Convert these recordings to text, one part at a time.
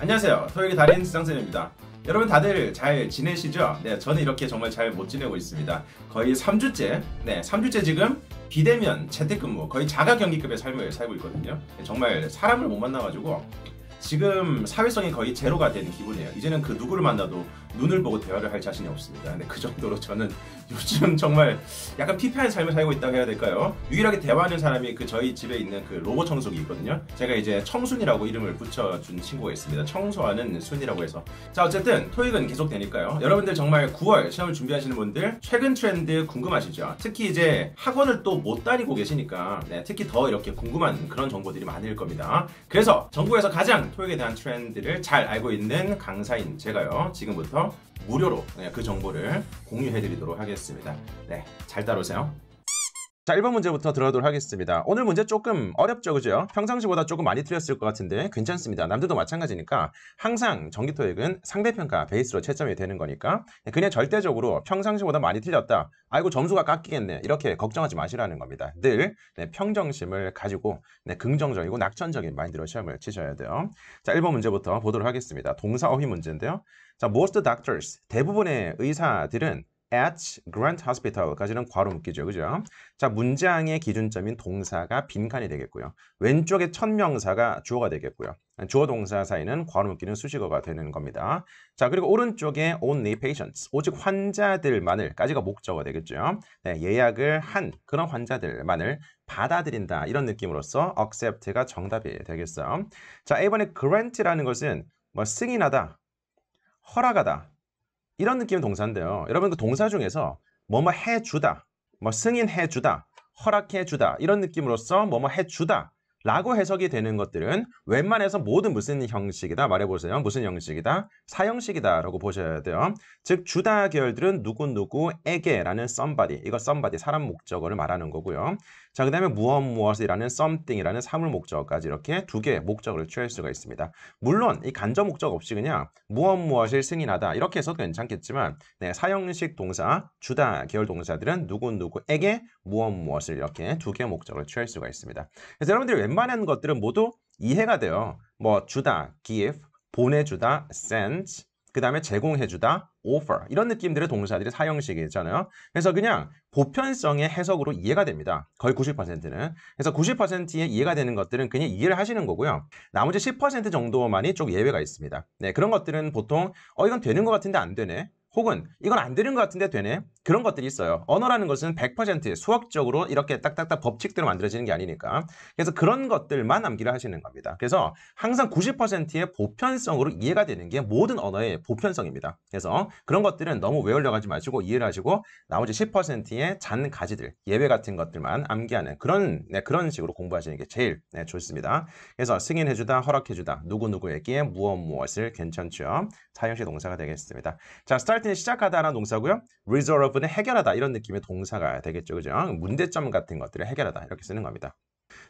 안녕하세요. 토요일 달인 지상쌤입니다. 여러분 다들 잘 지내시죠? 네, 저는 이렇게 정말 잘 못 지내고 있습니다. 거의 3주째, 네, 3주째 지금 비대면 재택근무, 거의 자가 격리급의 삶을 살고 있거든요. 네, 정말 사람을 못 만나가지고 지금 사회성이 거의 제로가 되는 기분이에요. 이제는 그 누구를 만나도 눈을 보고 대화를 할 자신이 없습니다. 근데 그 정도로 저는 요즘 정말 약간 피폐한 삶을 살고 있다고 해야 될까요? 유일하게 대화하는 사람이 그 저희 집에 있는 그 로봇 청소기 있거든요. 제가 이제 청순이라고 이름을 붙여준 친구가 있습니다. 청소하는 순이라고 해서. 자, 어쨌든 토익은 계속 되니까요. 여러분들 정말 9월 시험을 준비하시는 분들 최근 트렌드 궁금하시죠? 특히 이제 학원을 또 못 다니고 계시니까 네, 특히 더 이렇게 궁금한 그런 정보들이 많을 겁니다. 그래서 정부에서 가장 토익에 대한 트렌드를 잘 알고 있는 강사인 제가요 지금부터 무료로 네, 그 정보를 공유해드리도록 하겠습니다. 네, 잘 따라오세요. 자 1번 문제부터 들어가도록 하겠습니다. 오늘 문제 조금 어렵죠 그죠? 평상시보다 조금 많이 틀렸을 것 같은데 괜찮습니다. 남들도 마찬가지니까 항상 전기토익은 상대평가 베이스로 채점이 되는 거니까 그냥 절대적으로 평상시보다 많이 틀렸다. 아이고 점수가 깎이겠네 이렇게 걱정하지 마시라는 겁니다. 늘 네, 평정심을 가지고 네, 긍정적이고 낙천적인 마인드로 시험을 치셔야 돼요. 자 1번 문제부터 보도록 하겠습니다. 동사 어휘 문제인데요. 자 most doctors 대부분의 의사들은 at Grant Hospital까지는 괄호 묶이죠. 그죠? 자, 문장의 기준점인 동사가 빈칸이 되겠고요. 왼쪽에 천명사가 주어가 되겠고요. 주어 동사 사이는 괄호 묶이는 수식어가 되는 겁니다. 자, 그리고 오른쪽에 only patients, 오직 환자들만을까지가 목적어 되겠죠. 네, 예약을 한 그런 환자들만을 받아들인다 이런 느낌으로써 accept가 정답이 되겠어요. 자, 이번에 grant라는 것은 뭐 승인하다, 허락하다 이런 느낌의 동사인데요. 여러분 그 동사 중에서 뭐뭐 해주다, 뭐 승인해주다, 허락해주다 이런 느낌으로써 뭐뭐 해주다 라고 해석이 되는 것들은 웬만해서 모든 무슨 형식이다 말해보세요. 무슨 형식이다? 사형식이다 라고 보셔야 돼요. 즉 주다 계열들은 누구누구에게 라는 썸바디, 이거 썸바디 사람 목적어를 말하는 거고요. 자, 그 다음에 무엇 무엇이라는 something이라는 사물 목적까지 이렇게 두 개의 목적을 취할 수가 있습니다. 물론 이 간접 목적 없이 그냥 무엇 무엇을 승인하다 이렇게 해서도 괜찮겠지만 네, 사형식 동사, 주다 계열 동사들은 누구누구에게 무엇 무엇을 이렇게 두 개의 목적을 취할 수가 있습니다. 그래서 여러분들이 웬만한 것들은 모두 이해가 돼요. 뭐 주다, give, 보내주다, send, 그 다음에 제공해주다, offer 이런 느낌들의 동사들이 사형식이잖아요. 그래서 그냥 보편성의 해석으로 이해가 됩니다. 거의 90%는. 그래서 90%의 이해가 되는 것들은 그냥 이해를 하시는 거고요. 나머지 10% 정도만이 좀 예외가 있습니다. 네, 그런 것들은 보통 어 이건 되는 것 같은데 안 되네. 혹은 이건 안 되는 것 같은데 되네 그런 것들이 있어요 언어라는 것은 100% 수학적으로 이렇게 딱딱딱 법칙대로 만들어지는 게 아니니까 그래서 그런 것들만 암기를 하시는 겁니다 그래서 항상 90%의 보편성으로 이해가 되는 게 모든 언어의 보편성입니다 그래서 그런 것들은 너무 외우려고 하지 마시고 이해를 하시고 나머지 10%의 잔 가지들 예외 같은 것들만 암기하는 그런 네, 그런 식으로 공부하시는 게 제일 네, 좋습니다 그래서 승인해주다 허락해주다 누구누구에게 무엇 무엇을 괜찮죠 사용시 동사가 되겠습니다 자 스타트 같은 시작하다라는 동사고요. resolve는 해결하다 이런 느낌의 동사가 되겠죠. 그죠? 문제점 같은 것들을 해결하다 이렇게 쓰는 겁니다.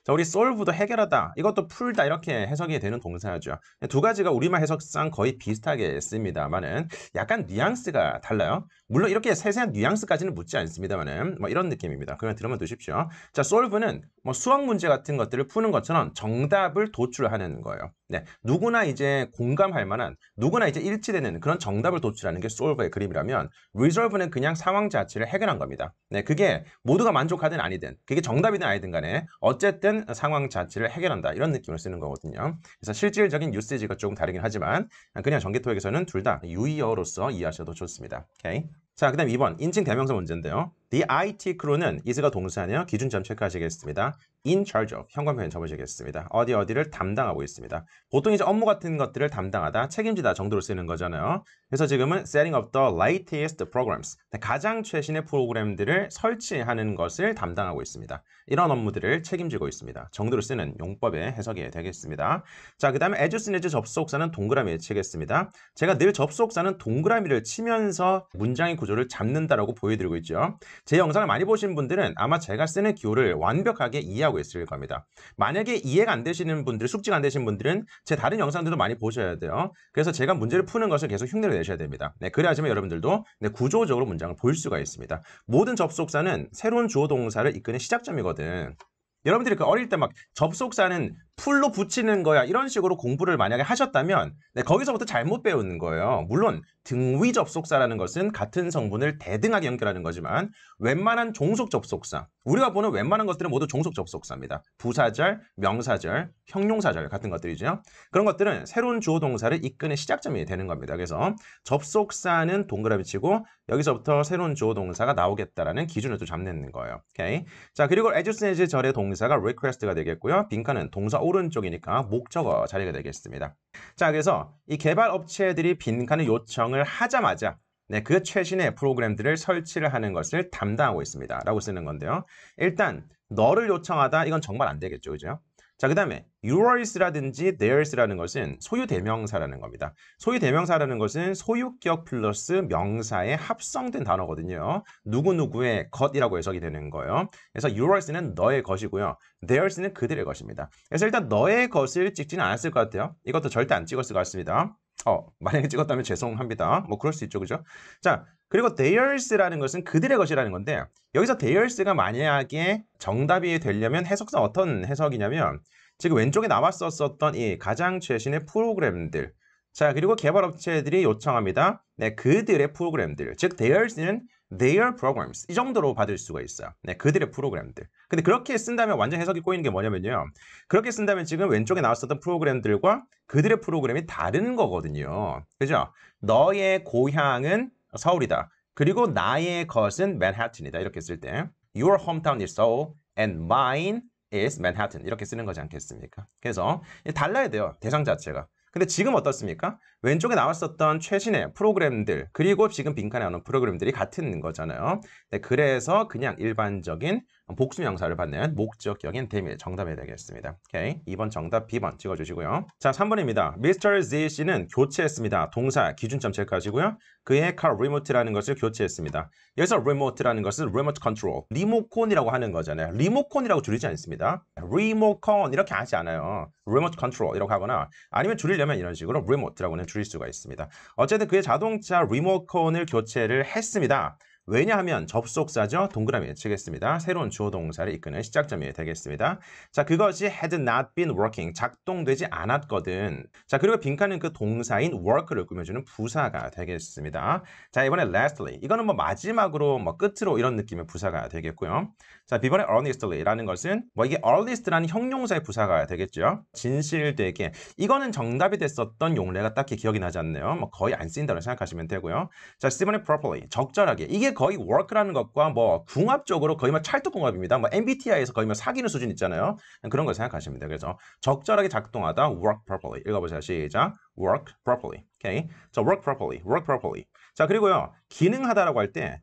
자, 우리 solve도 해결하다, 이것도 풀다 이렇게 해석이 되는 동사죠. 두 가지가 우리말 해석상 거의 비슷하게 씁니다만은 약간 뉘앙스가 달라요. 물론 이렇게 세세한 뉘앙스까지는 묻지 않습니다만은 뭐 이런 느낌입니다. 그러면 들으면 두십시오. 자, solve는 뭐 수학 문제 같은 것들을 푸는 것처럼 정답을 도출하는 거예요. 네, 누구나 이제 공감할 만한 누구나 이제 일치되는 그런 정답을 도출하는 게 솔브의 그림이라면 r e s o 는 그냥 상황 자체를 해결한 겁니다. 네, 그게 모두가 만족하든 아니든 그게 정답이든 아니든 간에 어쨌든 상황 자체를 해결한다 이런 느낌을 쓰는 거거든요. 그래서 실질적인 유세지가 조금 다르긴 하지만 그냥 전개토익에서는 둘 다 유의어로서 이해하셔도 좋습니다. 오케이. 자, 그 다음 2번 인칭 대명사 문제인데요. The IT crew는 is가 동사네요. 기준점 체크하시겠습니다. In charge of 현관표현 접으시겠습니다. 어디 어디를 담당하고 있습니다. 보통 이제 업무 같은 것들을 담당하다, 책임지다 정도로 쓰는 거잖아요. 그래서 지금은 setting up the latest programs 네, 가장 최신의 프로그램들을 설치하는 것을 담당하고 있습니다. 이런 업무들을 책임지고 있습니다. 정도로 쓰는 용법의 해석이 되겠습니다. 자, 그 다음에 as soon as 접속사는 동그라미를 치겠습니다. 제가 늘 접속사는 동그라미를 치면서 문장의 구조를 잡는다라고 보여드리고 있죠. 제 영상을 많이 보신 분들은 아마 제가 쓰는 기호를 완벽하게 이해하고 있을 겁니다. 만약에 이해가 안 되시는 분들, 숙지가 안 되신 분들은 제 다른 영상들도 많이 보셔야 돼요. 그래서 제가 문제를 푸는 것을 계속 흉내를 내셔야 됩니다. 네, 그래야지만 여러분들도 네, 구조적으로 문장을 볼 수가 있습니다. 모든 접속사는 새로운 주어 동사를 이끄는 시작점이거든. 여러분들이 그 어릴 때 막 접속사는 풀로 붙이는 거야 이런 식으로 공부를 만약에 하셨다면 네, 거기서부터 잘못 배우는 거예요. 물론 등위 접속사라는 것은 같은 성분을 대등하게 연결하는 거지만 웬만한 종속 접속사 우리가 보는 웬만한 것들은 모두 종속 접속사입니다. 부사절, 명사절, 형용사절 같은 것들이죠. 그런 것들은 새로운 주어 동사를 이끄는 시작점이 되는 겁니다. 그래서 접속사는 동그라미 치고 여기서부터 새로운 주어 동사가 나오겠다라는 기준을 또 잡는 거예요. 오케이. 자 그리고 as soon as 절의 동사가 request가 되겠고요. 빈칸은 동사 오른쪽이니까 목적어 자리가 되겠습니다. 자, 그래서 이 개발 업체들이 빈칸을 요청을 하자마자 네, 그 최신의 프로그램들을 설치를 하는 것을 담당하고 있습니다. 라고 쓰는 건데요. 일단 너를 요청하다 이건 정말 안 되겠죠. 그죠? 자, 그 다음에 yours라든지 theirs라는 것은 소유 대명사라는 겁니다. 소유 대명사라는 것은 소유격 플러스 명사에 합성된 단어거든요. 누구누구의 것이라고 해석이 되는 거예요. 그래서 yours는 너의 것이고요. theirs는 그들의 것입니다. 그래서 일단 너의 것을 찍지는 않았을 것 같아요. 이것도 절대 안 찍었을 것 같습니다. 어, 만약에 찍었다면 죄송합니다. 뭐 그럴 수 있죠. 그죠? 자, 그리고 theirs라는 것은 그들의 것이라는 건데 여기서 theirs가 만약에 정답이 되려면 해석상 어떤 해석이냐면 지금 왼쪽에 나왔었던 이 가장 최신의 프로그램들 자, 그리고 개발업체들이 요청합니다. 네, 그들의 프로그램들. 즉, theirs는 their programs 이 정도로 받을 수가 있어요. 네, 그들의 프로그램들. 근데 그렇게 쓴다면 완전 해석이 꼬이는 게 뭐냐면요. 그렇게 쓴다면 지금 왼쪽에 나왔었던 프로그램들과 그들의 프로그램이 다른 거거든요. 그죠? 너의 고향은 서울이다. 그리고 나의 것은 맨하튼이다. 이렇게 쓸 때 your hometown is Seoul and mine is Manhattan 이렇게 쓰는 거지 않겠습니까? 그래서 달라야 돼요. 대상 자체가. 근데 지금 어떻습니까? 왼쪽에 나왔었던 최신의 프로그램들 그리고 지금 빈칸에 나오는 프로그램들이 같은 거잖아요. 네, 그래서 그냥 일반적인 복수 명사를 받는 목적격인 대밀 정답이 되겠습니다. 오케이. 2번 정답 B번 찍어주시고요. 자, 3번입니다. Mr. Z 씨는 교체했습니다. 동사 기준점 체크하시고요. 그의 car remote라는 것을 교체했습니다. 여기서 remote라는 것은 remote control, 리모콘이라고 하는 거잖아요. 리모콘이라고 줄이지 않습니다. 리모컨 이렇게 하지 않아요. remote control 이라고 하거나 아니면 줄이려면 이런 식으로 remote라고는 줄일 수가 있습니다. 어쨌든 그의 자동차 리모컨을 교체를 했습니다. 왜냐하면 접속사죠. 동그라미를 치겠습니다. 새로운 주어 동사를 이끄는 시작점이 되겠습니다. 자, 그것이 had not been working, 작동되지 않았거든. 자, 그리고 빈칸은 그 동사인 work를 꾸며주는 부사가 되겠습니다. 자, 이번에 lastly, 이거는 뭐 마지막으로, 뭐 끝으로 이런 느낌의 부사가 되겠고요. 자, 이번에 earnestly라는 것은 뭐 이게 earnest라는 형용사의 부사가 되겠죠. 진실되게. 이거는 정답이 됐었던 용례가 딱히 기억이 나지 않네요. 뭐 거의 안 쓰인다고 생각하시면 되고요. 자, 이번에 properly, 적절하게. 이게 거의 워크라는 것과 뭐 궁합적으로 거의 뭐 찰떡궁합입니다. 뭐 MBTI에서 거의 뭐 사귀는 수준 있잖아요. 그런 걸생각하십니다 그래서 적절하게 작동하다 work properly. 읽어보세요. 시작. work properly. 오케이. 자, work properly. work properly. 자, 그리고요. 기능하다라고 할때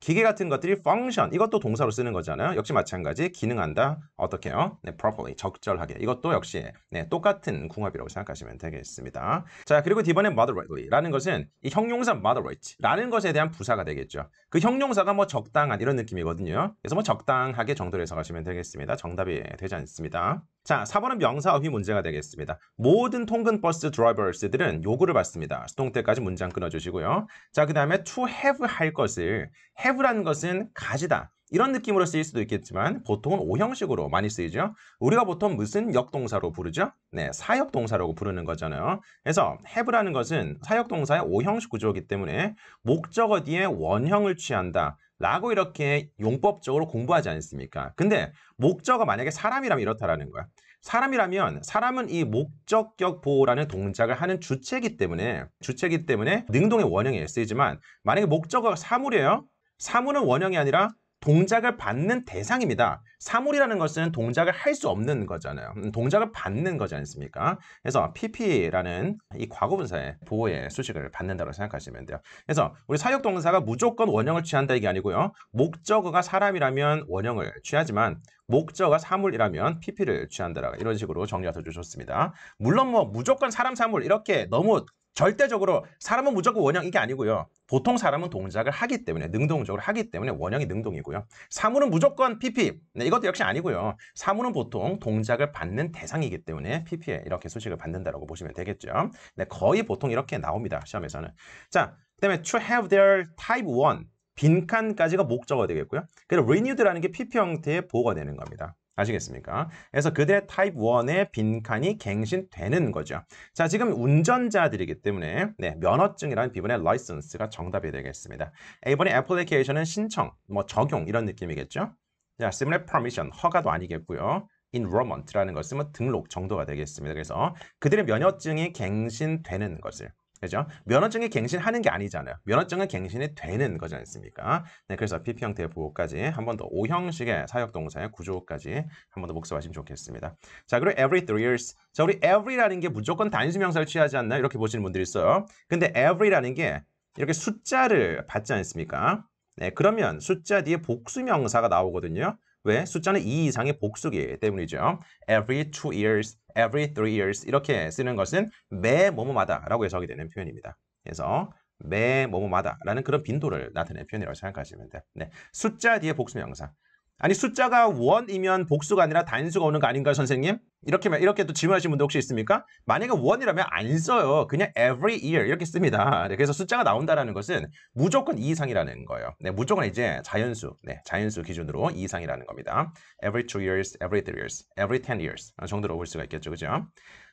기계 같은 것들이 function 이것도 동사로 쓰는 거잖아요. 역시 마찬가지 기능한다. 어떻게요? 네, properly 적절하게. 이것도 역시 네, 똑같은 궁합이라고 생각하시면 되겠습니다. 자, 그리고 이번에 moderately라는 것은 이 형용사 moderate라는 것에 대한 부사가 되겠죠. 그 형용사가 뭐 적당한 이런 느낌이거든요. 그래서 뭐 적당하게 정도로 해석하시면 되겠습니다. 정답이 되지 않습니다. 자, 4번은 명사 어휘 문제가 되겠습니다. 모든 통근 버스 드라이버스들은 요구를 받습니다. 수동 때까지 문장 끊어주시고요. 자, 그 다음에 to have 할 것을 have have라는 것은 가지다. 이런 느낌으로 쓰일 수도 있겠지만 보통은 5형식으로 많이 쓰이죠. 우리가 보통 무슨 역동사로 부르죠? 네, 사역동사라고 부르는 거잖아요. 그래서 have라는 것은 사역동사의 5형식 구조이기 때문에 목적어 뒤에 원형을 취한다. 라고 이렇게 용법적으로 공부하지 않습니까? 근데 목적어 만약에 사람이라면 이렇다라는 거야. 사람이라면 사람은 이 목적격 보호라는 동작을 하는 주체이기 때문에 주체이기 때문에 능동의 원형에 쓰이지만 만약에 목적어가 사물이에요. 사물은 원형이 아니라 동작을 받는 대상입니다. 사물이라는 것은 동작을 할 수 없는 거잖아요. 음, 동작을 받는 거지 않습니까? 그래서 pp라는 이 과거분사의 보호의 수식을 받는다고 생각하시면 돼요. 그래서 우리 사역동사가 무조건 원형을 취한다 이게 아니고요. 목적어가 사람이라면 원형을 취하지만 목적어가 사물이라면 pp를 취한다라 이런 식으로 정리가 더 좋습니다. 물론 뭐 무조건 사람 사물 이렇게 너무 절대적으로 사람은 무조건 원형 이게 아니고요. 보통 사람은 동작을 하기 때문에 능동적으로 하기 때문에 원형이 능동이고요. 사물은 무조건 PP. 네, 이것도 역시 아니고요. 사물은 보통 동작을 받는 대상이기 때문에 PP에 이렇게 수식을 받는다라고 보시면 되겠죠. 네, 거의 보통 이렇게 나옵니다. 시험에서는. 자, 그다음에 to have their type 1 빈칸까지가 목적어 되겠고요. 그리고 renewed라는 게 PP 형태의 보호가 되는 겁니다. 아시겠습니까? 그래서 그들의 타입 1의 빈칸이 갱신되는 거죠. 자, 지금 운전자들이기 때문에 네, 면허증이라는 비분의 라이선스가 정답이 되겠습니다. 이번에 a p p l i c a 은 신청, 뭐 적용 이런 느낌이겠죠? 자, similar permission, 허가도 아니겠고요. enrollment라는 것은 뭐 등록 정도가 되겠습니다. 그래서 그들의 면허증이 갱신되는 것을 그죠? 면허증이 갱신하는 게 아니잖아요. 면허증은 갱신이 되는 거지 않습니까? 네, 그래서 PP형 대보호까지 한 번 더5형식의 사역동사의 구조까지 한 번 더 복습하시면 좋겠습니다. 자, 그리고 every three years. 자, 우리 every라는 게 무조건 단수명사를 취하지 않나 이렇게 보시는 분들이 있어요. 근데 every라는 게 이렇게 숫자를 받지 않습니까? 네, 그러면 숫자 뒤에 복수명사가 나오거든요. 왜? 숫자는 2 이상의 복수기 때문이죠. Every two years, every three years 이렇게 쓰는 것은 매 뭐뭐마다 라고 해석이 되는 표현입니다. 그래서 매 뭐뭐마다 라는 그런 빈도를 나타내는 표현이라고 생각하시면 돼요. 네. 숫자 뒤에 복수 명사. 아니 숫자가 원이면 복수가 아니라 단수가 오는 거 아닌가요 선생님? 이렇게 이렇게 또 질문하시는 분들 혹시 있습니까? 만약에 원이라면 안 써요. 그냥 every year 이렇게 씁니다. 네, 그래서 숫자가 나온다라는 것은 무조건 2 이상이라는 거예요. 네, 무조건 이제 자연수, 네, 자연수 기준으로 2 이상이라는 겁니다. every two years, every three years, every ten years 정도로 볼 수가 있겠죠, 그죠?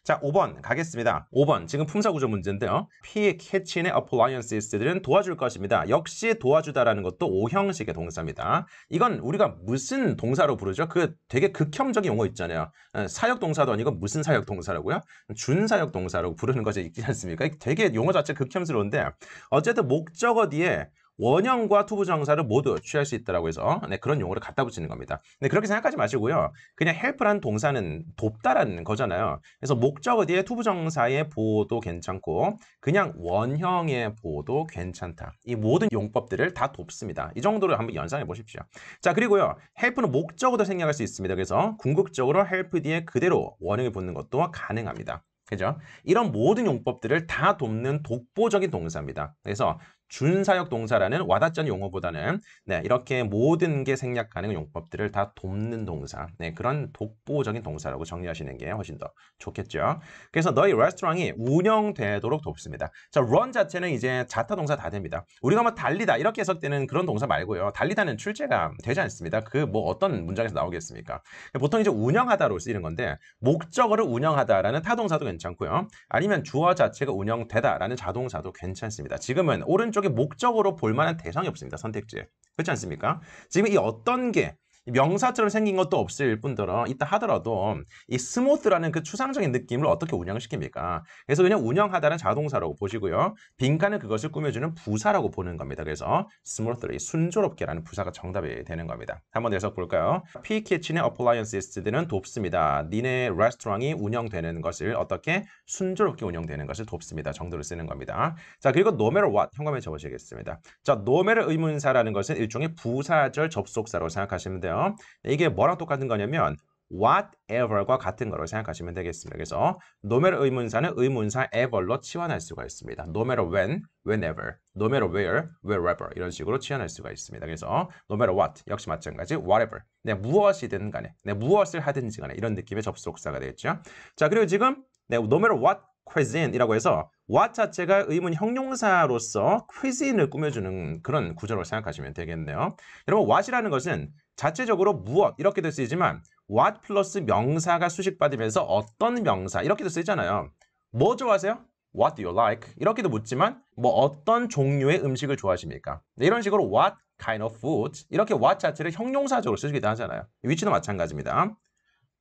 자, 5번 가겠습니다. 5번 지금 품사구조 문제인데요. P의 캐친의 appliances들은 도와줄 것입니다. 역시 도와주다라는 것도 5형식의 동사입니다. 이건 우리가 무슨 동사로 부르죠? 그 되게 극혐적인 용어 있잖아요. 어, 사역 동사도 아니고 무슨 사역 동사라고요? 준사역 동사라고 부르는 것이 있지 않습니까? 되게 용어 자체 극혐스러운데 어쨌든 목적어 뒤에 원형과 투부 정사를 모두 취할 수 있다라고 해서 네, 그런 용어를 갖다 붙이는 겁니다. 네, 그렇게 생각하지 마시고요. 그냥 헬프란 동사는 돕다라는 거잖아요. 그래서 목적 어디에 투부 정사의 보호도 괜찮고 그냥 원형의 보호도 괜찮다. 이 모든 용법들을 다 돕습니다. 이 정도로 한번 연상해 보십시오. 자, 그리고요. 헬프는 목적어도 생략할 수 있습니다. 그래서 궁극적으로 헬프 l p 뒤에 그대로 원형을 붙는 것도 가능합니다. 그죠? 이런 모든 용법들을 다 돕는 독보적인 동사입니다. 그래서 준사역 동사라는 와닿전 용어보다는 네, 이렇게 모든 게 생략 가능 용법들을 다 돕는 동사 네, 그런 독보적인 동사라고 정리하시는 게 훨씬 더 좋겠죠 그래서 너희 레스토랑이 운영되도록 돕습니다 자, run 자체는 이제 자타 동사 다 됩니다 우리가 뭐 달리다 이렇게 해석되는 그런 동사 말고요 달리다는 출제가 되지 않습니다 그 뭐 어떤 문장에서 나오겠습니까 보통 이제 운영하다로 쓰이는 건데 목적어를 운영하다라는 타동사도 괜찮고요 아니면 주어 자체가 운영되다라는 자동사도 괜찮습니다 지금은 오른쪽 쪽의 목적으로 볼 만한 대상이 없습니다. 선택지에. 그렇지 않습니까? 지금 이 어떤 게 명사처럼 생긴 것도 없을 뿐더러 있다 하더라도 이 스모스라는 그 추상적인 느낌을 어떻게 운영 시킵니까? 그래서 그냥 운영하다는 자동사라고 보시고요. 빈칸은 그것을 꾸며주는 부사라고 보는 겁니다. 그래서 스모스리 순조롭게라는 부사가 정답이 되는 겁니다. 한번 해석 볼까요? P 키친의 어플라이언시스들은 돕습니다. 니네 레스토랑이 운영되는 것을 어떻게 순조롭게 운영되는 것을 돕습니다. 정도를 쓰는 겁니다. 자 그리고 no matter what 현관에 적으시겠습니다. 자 no matter 의문사라는 것은 일종의 부사절 접속사로 생각하시면 돼요. 거예요. 네, 이게 뭐랑 똑같은 거냐면 whatever과 같은 거로 생각하시면 되겠습니다. 그래서 no matter 의문사는 의문사 ever로 치환할 수가 있습니다. no matter when, whenever, no matter where, wherever 이런 식으로 치환할 수가 있습니다. 그래서 no matter what 역시 마찬가지 whatever 내 네, 무엇이든 간에 내 네, 무엇을 하든지 간에 이런 느낌의 접속사가 되겠죠. 자 그리고 지금 네, no matter what cuisine이라고 해서 what 자체가 의문 형용사로서 cuisine을 꾸며주는 그런 구조로 생각하시면 되겠네요. 여러분 what이라는 것은 자체적으로 무엇 이렇게도 쓰이지만 what 플러스 명사가 수식받으면서 어떤 명사 이렇게도 쓰이잖아요. 뭐 좋아하세요? What do you like? 이렇게도 묻지만 뭐 어떤 종류의 음식을 좋아하십니까? 네, 이런 식으로 what kind of food 이렇게 what 자체를 형용사적으로 쓰기도 하잖아요. 위치도 마찬가지입니다.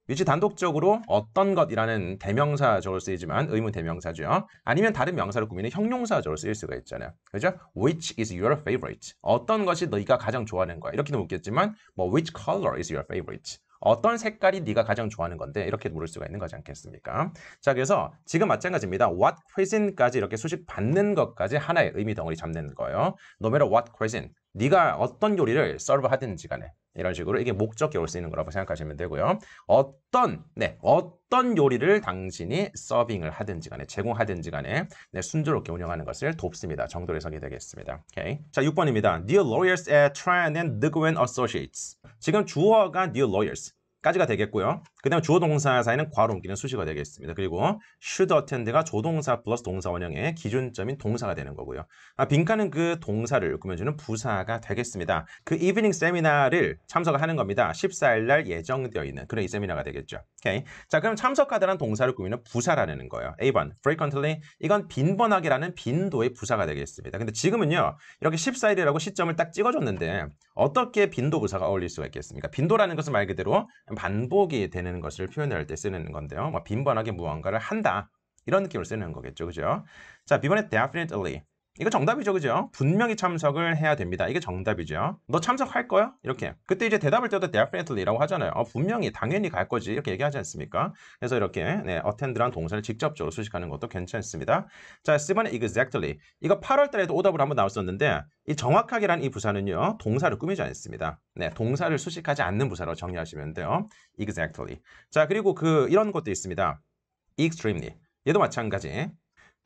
위치 단독적으로 어떤 것이라는 대명사 저로 쓰이지만 의문 대명사죠. 아니면 다른 명사를 꾸미는 형용사 저로 쓰일 수가 있잖아요. 그죠? Which is your favorite? 어떤 것이 너희가 가장 좋아하는 거야? 이렇게도 묻겠지만 뭐 which color is your favorite? 어떤 색깔이 네가 가장 좋아하는 건데 이렇게 물을 수가 있는 거지 않겠습니까? 자 그래서 지금 마찬가지입니다. what cuisine까지 이렇게 수식 받는 것까지 하나의 의미 덩어리 잡는 거예요. no matter what cuisine 네가 어떤 요리를 서브 하든지 간에 이런 식으로 이게 목적이 올 수 있는 거라고 생각하시면 되고요. 어떤 네 어떤 요리를 당신이 서빙을 하든지 간에 제공하든지 간에 네, 순조롭게 운영하는 것을 돕습니다. 정도 로 해석이 되겠습니다. 오케이. 자 6번입니다. n e w lawyers at Tryon and Nguyen Associates. 지금 주어가 n e w lawyers 까지가 되겠고요. 그 다음에 주어 동사 사이는 과로 옮기는 수식어 되겠습니다. 그리고 should attend가 조동사 플러스 동사 원형의 기준점인 동사가 되는 거고요. 아, 빈칸은 그 동사를 꾸며주는 부사가 되겠습니다. 그 이브닝 세미나를 참석을 하는 겁니다. 14일 날 예정되어 있는 그런 이 세미나가 되겠죠. 오케이. 자, 그럼 참석하다란 동사를 꾸미는 부사라는 거예요. A번, frequently 이건 빈번하게라는 빈도의 부사가 되겠습니다. 근데 지금은요. 이렇게 14일이라고 시점을 딱 찍어줬는데 어떻게 빈도 부사가 어울릴 수가 있겠습니까? 빈도라는 것은 말 그대로 반복이 되는 것을 표현할 때 쓰는 건데요. 뭐 빈번하게 무언가를 한다. 이런 느낌을 쓰는 거겠죠. 그죠? 자, 이번에 definitely. 이거 정답이죠 그죠 분명히 참석을 해야 됩니다 이게 정답이죠 너 참석할 거야? 이렇게 그때 이제 대답을 때도 definitely라고 하잖아요 어, 분명히 당연히 갈 거지 이렇게 얘기하지 않습니까 그래서 이렇게 네, attend란 동사를 직접적으로 수식하는 것도 괜찮습니다 자 C번에 exactly 이거 8월 달에도 오답으로 한번 나왔었는데 이 정확하게란 이 부사는요 동사를 꾸미지 않습니다 네 동사를 수식하지 않는 부사로 정리하시면 돼요 exactly 자 그리고 그 이런 것도 있습니다 extremely 얘도 마찬가지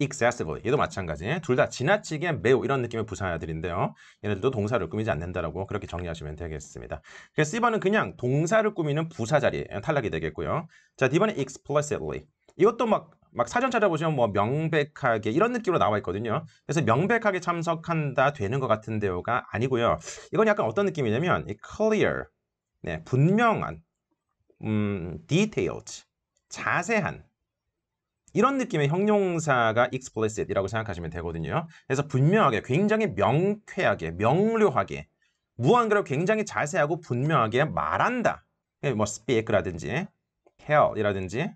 excessively 얘도 마찬가지 둘 다 지나치게 매우 이런 느낌의 부사들인데요 얘네들도 동사를 꾸미지 않는다라고 그렇게 정리하시면 되겠습니다 그래서 C번은 그냥 동사를 꾸미는 부사 자리에 탈락이 되겠고요 자 D번은 explicitly 이것도 막 막 사전 찾아보시면 뭐 명백하게 이런 느낌으로 나와 있거든요. 그래서 명백하게 참석한다 되는 것 같은데요가 아니고요. 이건 약간 어떤 느낌이냐면 이 clear, 네, 분명한, 음, d e t a i l e 자세한 이런 느낌의 형용사가 explicit이라고 생각하시면 되거든요. 그래서 분명하게, 굉장히 명쾌하게, 명료하게, 무언가를 굉장히 자세하고 분명하게 말한다. 뭐 speak라든지 tell이라든지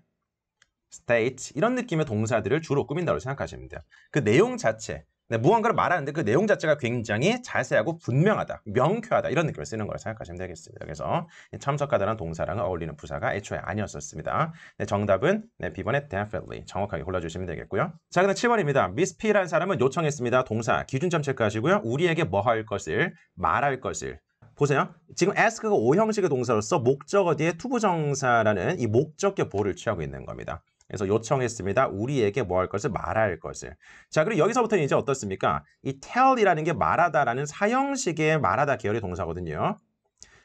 state 이런 느낌의 동사들을 주로 꾸민다고 생각하시면 돼요. 그 내용 자체, 네, 무언가를 말하는데 그 내용 자체가 굉장히 자세하고 분명하다, 명쾌하다 이런 느낌을 쓰는 걸 생각하시면 되겠습니다. 그래서 참석하다는 동사랑 어울리는 부사가 애초에 아니었었습니다. 네, 정답은 네, B번의 definitely 정확하게 골라주시면 되겠고요. 자, 그다음 7번입니다. Miss P라는 사람은 요청했습니다. 동사 기준점 체크하시고요. 우리에게 뭐 할 것을, 말할 것을 보세요. 지금 ask가 오형식의 동사로서 목적 어디에 투부정사라는 이 목적격 보를 취하고 있는 겁니다. 그래서 요청했습니다. 우리에게 뭐 할 것을 말할 것을. 자, 그리고 여기서부터는 이제 어떻습니까? 이 tell이라는 게 말하다라는 사형식의 말하다 계열의 동사거든요.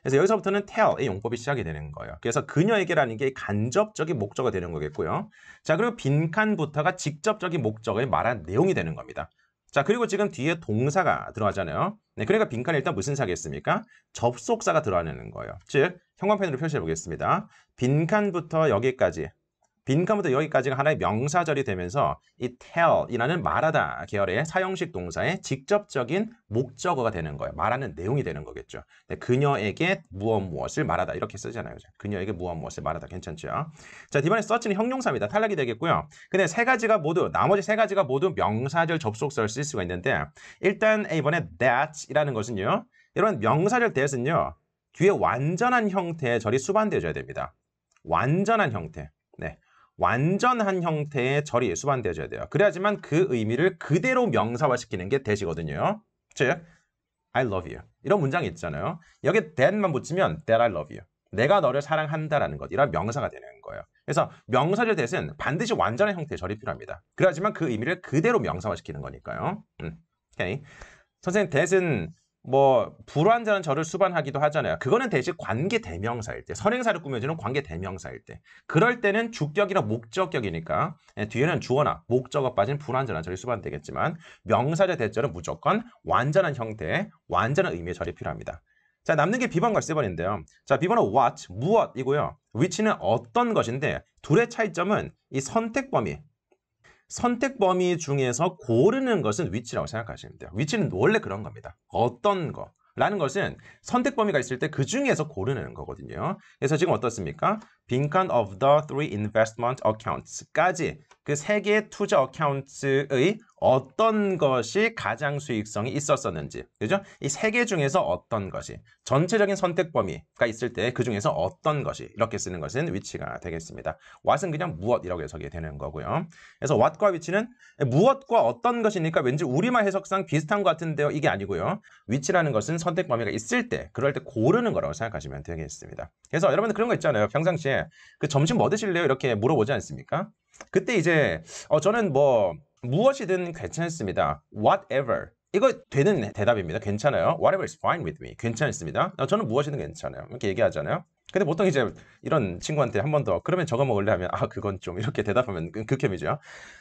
그래서 여기서부터는 tell의 용법이 시작이 되는 거예요. 그래서 그녀에게라는 게 간접적인 목적이 되는 거겠고요. 자, 그리고 빈칸부터가 직접적인 목적을 말한 내용이 되는 겁니다. 자, 그리고 지금 뒤에 동사가 들어가잖아요. 네, 그러니까 빈칸에 일단 무슨 사겠습니까? 접속사가 들어가는 거예요. 즉, 형광펜으로 표시해 보겠습니다. 빈칸부터 여기까지 빈칸부터 여기까지가 하나의 명사절이 되면서 이 tell이라는 말하다 계열의 사용식 동사의 직접적인 목적어가 되는 거예요. 말하는 내용이 되는 거겠죠. 그녀에게 무엇 무엇을 말하다 이렇게 쓰잖아요. 그녀에게 무엇 무엇을 말하다 괜찮죠. 자, 이번에 서치는 형용사입니다. 탈락이 되겠고요. 근데 세 가지가 모두 나머지 세 가지가 모두 명사절 접속사를 쓸 수가 있는데 일단 이번에 that이라는 것은요. 이런 명사절 that은요. 뒤에 완전한 형태의 절이 수반되어져야 됩니다. 완전한 형태. 완전한 형태의 절이 수반되어져야 돼요. 그래야지만 그 의미를 그대로 명사화시키는 게 대시거든요. 즉, I love you. 이런 문장이 있잖아요. 여기 that만 붙이면 that I love you. 내가 너를 사랑한다라는 것. 이런 명사가 되는 거예요. 그래서 명사절 대신 반드시 완전한 형태의 절이 필요합니다. 그래야지만 그 의미를 그대로 명사화시키는 거니까요. 음, 오케이. 선생님, that은 뭐 불완전한 절을 수반하기도 하잖아요. 그거는 대신 관계 대명사일 때, 선행사를 꾸며주는 관계 대명사일 때. 그럴 때는 주격이나 목적격이니까 예, 뒤에는 주어나 목적어 빠진 불완전한 절이 수반되겠지만 명사절 대절은 무조건 완전한 형태, 의 완전한 의미의 절이 필요합니다. 자 남는 게 비번과 세번인데요. 자 비번은 what, 무엇이고요. 위치는 어떤 것인데 둘의 차이점은 이 선택 범위, 선택 범위 중에서 고르는 것은 위치라고 생각하시면 돼요. 위치는 원래 그런 겁니다. 어떤 거. 라는 것은 선택 범위가 있을 때 그 중에서 고르는 거거든요. 그래서 지금 어떻습니까? 빈칸 of the three investment accounts까지 그 세 개의 투자 어카운트의 어떤 것이 가장 수익성이 있었었는지 그죠? 이 세 개 중에서 어떤 것이 전체적인 선택 범위가 있을 때 그 중에서 어떤 것이 이렇게 쓰는 것은 위치가 되겠습니다 what은 그냥 무엇이라고 해석이 되는 거고요 그래서 what과 위치는 무엇과 어떤 것이니까 왠지 우리말 해석상 비슷한 것 같은데요 이게 아니고요 위치라는 것은 선택 범위가 있을 때 그럴 때 고르는 거라고 생각하시면 되겠습니다 그래서 여러분들 그런 거 있잖아요 평상시에 그 점심 뭐 드실래요? 이렇게 물어보지 않습니까? 그때 이제 어 저는 뭐 무엇이든 괜찮습니다. whatever 이거 되는 대답입니다. 괜찮아요. Whatever is fine with me. 괜찮습니다. 어, 저는 무엇이든 괜찮아요. 이렇게 얘기하잖아요. 근데 보통 이제 이런 친구한테 한 번 더 그러면 저거 먹을래 하면 아 그건 좀 이렇게 대답하면 그, 극혐이죠.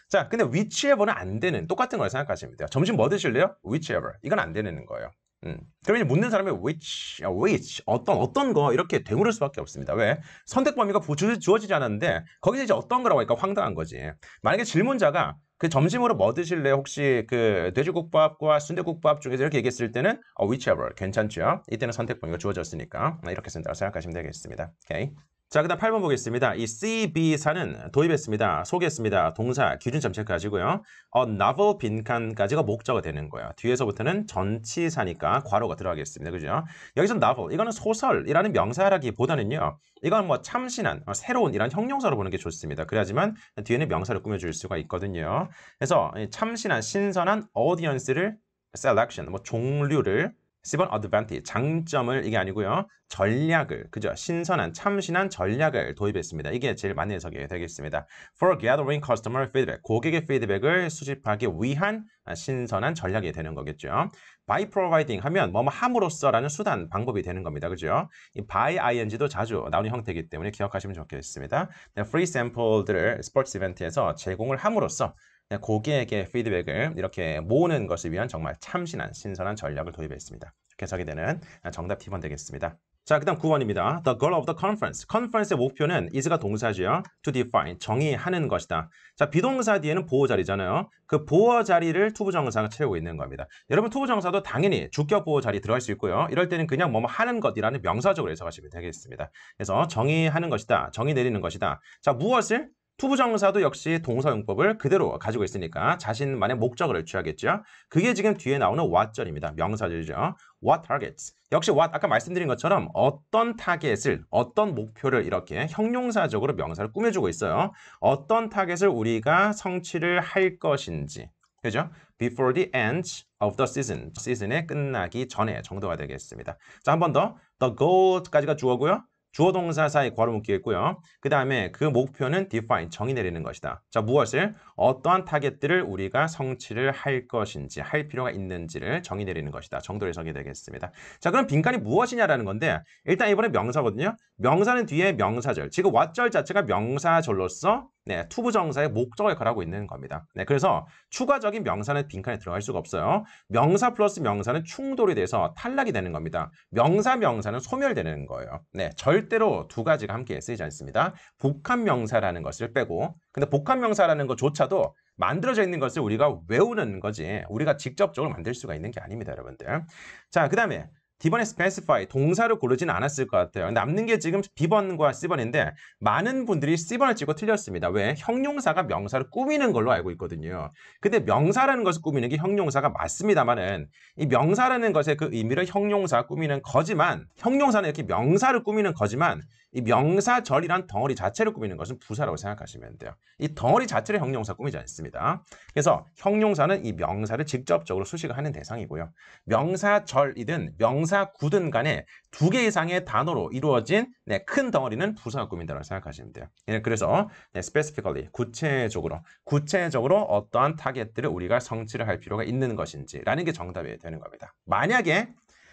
자 근데 whichever는 안 되는 똑같은 걸생각하십니다 점심 뭐 드실래요? whichever 이건 안 되는 거예요. 음. 그러면 묻는 사람이 which, 어, which 어떤 어떤 거 이렇게 되물을 수밖에 없습니다. 왜? 선택 범위가 주, 어지지 않았는데 거기서 이제 어떤 거라고 하니까 황당한 거지. 만약에 질문자가 그 점심으로 뭐 드실래요? 혹시 그 돼지국밥과 순대국밥 중에서 이렇게 얘기했을 때는 어, whichever 괜찮죠? 이때는 선택 권이 주어졌으니까 네, 이렇게 쓴다고 생각하시면 되겠습니다. 오케이. 자, 그 다음 8번 보겠습니다. 이 CB사는 도입했습니다. 소개했습니다. 동사, 기준점 체크하시고요. A novel 빈칸까지가 목적어 되는 거예요. 뒤에서부터는 전치사니까 과로가 들어가겠습니다. 그죠? 여기서 novel, 이거는 소설이라는 명사라기보다는요. 이건 뭐 참신한, 어, 새로운 이런 형용사로 보는 게 좋습니다. 그래야지만 뒤에는 명사를 꾸며줄 수가 있거든요. 그래서 참신한, 신선한 audience를 selection, 뭐 종류를 1 0번 advantage, 장점을 이게 아니고요. 전략을, 그죠? 신선한, 참신한 전략을 도입했습니다. 이게 제일 많이 해석이 되겠습니다. For gathering customer feedback, 고객의 피드백을 수집하기 위한 신선한 전략이 되는 거겠죠. By providing 하면 뭐뭐 함으로써라는 수단, 방법이 되는 겁니다. 그죠? 이 by ing도 자주 나오는 형태이기 때문에 기억하시면 좋겠습니다. Free sample들을 스포츠 이벤트에서 제공을 함으로써 네, 고객게 피드백을 이렇게 모으는 것을 위한 정말 참신한 신선한 전략을 도입했습니다. 해석이 되는 아, 정답 팁번 되겠습니다. 자, 그 다음 9번입니다. The goal of the conference. 컨퍼런스의 목표는 is가 동사지요. to define, 정의하는 것이다. 자, 비동사 뒤에는 보호 자리잖아요. 그 보호 자리를 투부정사가 채우고 있는 겁니다. 여러분 투부정사도 당연히 주격 보호 자리 들어갈 수 있고요. 이럴 때는 그냥 뭐뭐 하는 것이라는 명사적으로 해석하시면 되겠습니다. 그래서 정의하는 것이다. 정의 내리는 것이다. 자, 무엇을? 투부정사도 역시 동사용법을 그대로 가지고 있으니까 자신만의 목적을 취하겠죠. 그게 지금 뒤에 나오는 what절입니다. 명사절이죠. what targets. 역시 what 아까 말씀드린 것처럼 어떤 타겟을 어떤 목표를 이렇게 형용사적으로 명사를 꾸며주고 있어요. 어떤 타겟을 우리가 성취를 할 것인지 그죠? Before the end of the season. 시즌의 끝나기 전에 정도가 되겠습니다. 자, 한 번 더. The goal까지가 주어고요. 주어 동사 사이 괄호 묶기 했고요. 그 다음에 그 목표는 define, 정의 내리는 것이다. 자, 무엇을? 어떠한 타겟들을 우리가 성취를 할 것인지 할 필요가 있는지를 정의 내리는 것이다. 정도를 정의 되겠습니다. 자 그럼 빈칸이 무엇이냐라는 건데 일단 이번에 명사거든요. 명사는 뒤에 명사절 지금 왓절 자체가 명사절로서 네, 투부정사의 목적을 걸하고 있는 겁니다. 네, 그래서 추가적인 명사는 빈칸에 들어갈 수가 없어요. 명사 플러스 명사는 충돌이 돼서 탈락이 되는 겁니다. 명사 명사는 소멸되는 거예요. 네, 절대로 두 가지가 함께 쓰이지 않습니다. 복합 명사라는 것을 빼고 근데 복합 명사라는 것조차 몰라도 만들어져 있는 것을 우리가 외우는 거지 우리가 직접적으로 만들 수가 있는 게 아닙니다 여러분들 자그 다음에 d 번의 specify 동사를 고르진 않았을 것 같아요. 남는 게 지금 B번과 C번인데 많은 분들이 C번을 찍고 틀렸습니다. 왜? 형용사가 명사를 꾸미는 걸로 알고 있거든요. 근데 명사라는 것을 꾸미는 게 형용사가 맞습니다만은 이 명사라는 것의 그 의미를 형용사 가 꾸미는 거지만 형용사는 이렇게 명사를 꾸미는 거지만 이 명사절이란 덩어리 자체를 꾸미는 것은 부사라고 생각하시면 돼요. 이 덩어리 자체를 형용사 꾸미지 않습니다. 그래서 형용사는 이 명사를 직접적으로 수식을 하는 대상이고요. 명사절이든 명사 동사 구든 간에 두 개 이상의 단어로 이루어진 네, 큰 덩어리는 부사 꾸민다고 라 생각하시면 돼요. 예, 그래서 네, specifically 구체적으로 구체적으로 어떠한 타겟들을 우리가 성취를 할 필요가 있는 것인지라는 게 정답이 되는 겁니다. 만약에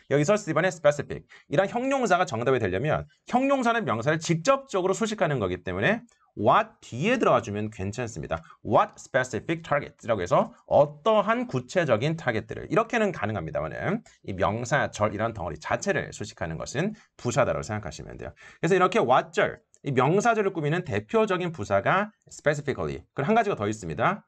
여기서 C번의 specific 이런 형용사가 정답이 되려면 형용사는 명사를 직접적으로 수식하는 거기 때문에 what 뒤에 들어가주면 괜찮습니다. what specific target라고 해서 어떠한 구체적인 타겟들을 이렇게는 가능합니다만은 이 명사절이라는 덩어리 자체를 수식하는 것은 부사다라고 생각하시면 돼요. 그래서 이렇게 what절 이 명사절을 꾸미는 대표적인 부사가 specifically 그리고 한 가지가 더 있습니다.